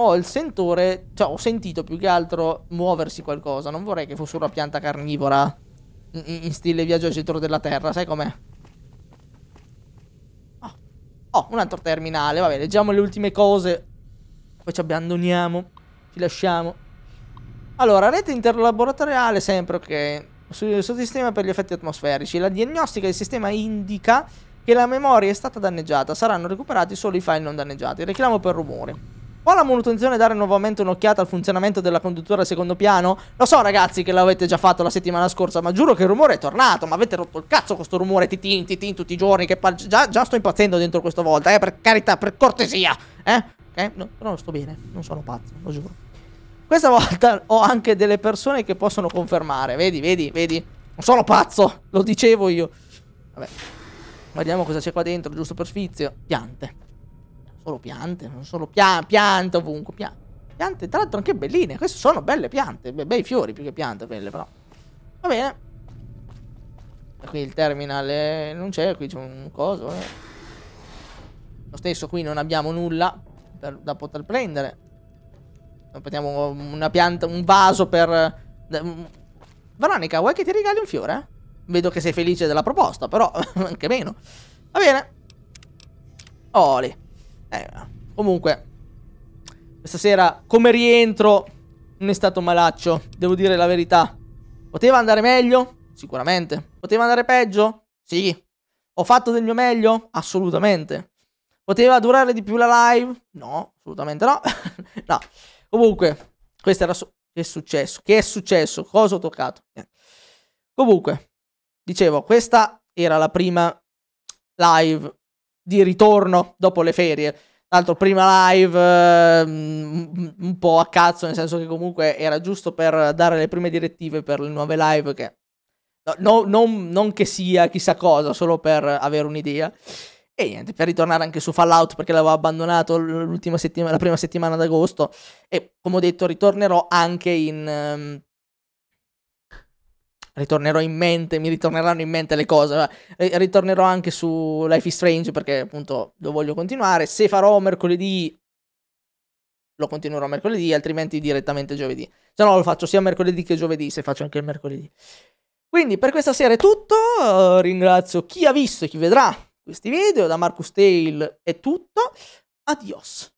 ho il sentore, cioè ho sentito più che altro muoversi qualcosa, non vorrei che fosse una pianta carnivora in, in stile viaggio al centro della terra, sai com'è? Oh. oh, un altro terminale, vabbè, leggiamo le ultime cose, poi ci abbandoniamo, ci lasciamo. Allora, rete interlaboratoriale sempre, ok, sul sistema per gli effetti atmosferici, la diagnostica del sistema indica che la memoria è stata danneggiata, saranno recuperati solo i file non danneggiati, reclamo per rumore. Può la manutenzione dare nuovamente un'occhiata al funzionamento della conduttura secondo piano? Lo so ragazzi che l'avete già fatto la settimana scorsa, ma giuro che il rumore è tornato, ma avete rotto il cazzo questo rumore titin titin tutti i giorni, che già, già, sto impazzendo dentro questa volta, eh, per carità, per cortesia, eh? Ok? No, però sto bene, non sono pazzo, lo giuro. Questa volta ho anche delle persone che possono confermare, vedi, vedi, vedi, non sono pazzo, lo dicevo io. Vabbè, guardiamo cosa c'è qua dentro, giusto per sfizio, piante solo piante, non solo pia piante ovunque, pia piante tra l'altro anche belline, queste sono belle piante, be bei fiori più che piante quelle però. Va bene. E qui il terminal non c'è, qui c'è un coso. Eh. Lo stesso qui non abbiamo nulla per, da poter prendere. Prendiamo una pianta, un vaso per... Veronica, vuoi che ti regali un fiore? Vedo che sei felice della proposta, però anche meno. Va bene. Oli. Eh, comunque, questa sera come rientro non è stato malaccio, devo dire la verità. Poteva andare meglio? Sicuramente. Poteva andare peggio? Sì. Ho fatto del mio meglio? Assolutamente. Poteva durare di più la live? No, assolutamente no. no. Comunque, questo era... So che è successo? Che è successo? Cosa ho toccato? Eh. Comunque, dicevo, questa era la prima live di ritorno dopo le ferie. Tra l'altro prima live eh, un po' a cazzo, nel senso che comunque era giusto per dare le prime direttive per le nuove live che... No, no, non, non che sia chissà cosa, solo per avere un'idea. E niente, per ritornare anche su Fallout perché l'avevo abbandonato l'ultima settimana, la prima settimana d'agosto. E come ho detto, ritornerò anche in, ehm, ritornerò in mente, mi ritorneranno in mente le cose. Ritornerò anche su Life is Strange perché appunto lo voglio continuare. Se farò mercoledì, lo continuerò mercoledì, altrimenti direttamente giovedì. Se no lo faccio sia mercoledì che giovedì, se faccio anche il mercoledì. Quindi per questa sera è tutto, ringrazio chi ha visto e chi vedrà questi video, da Marcus Tale è tutto, adios.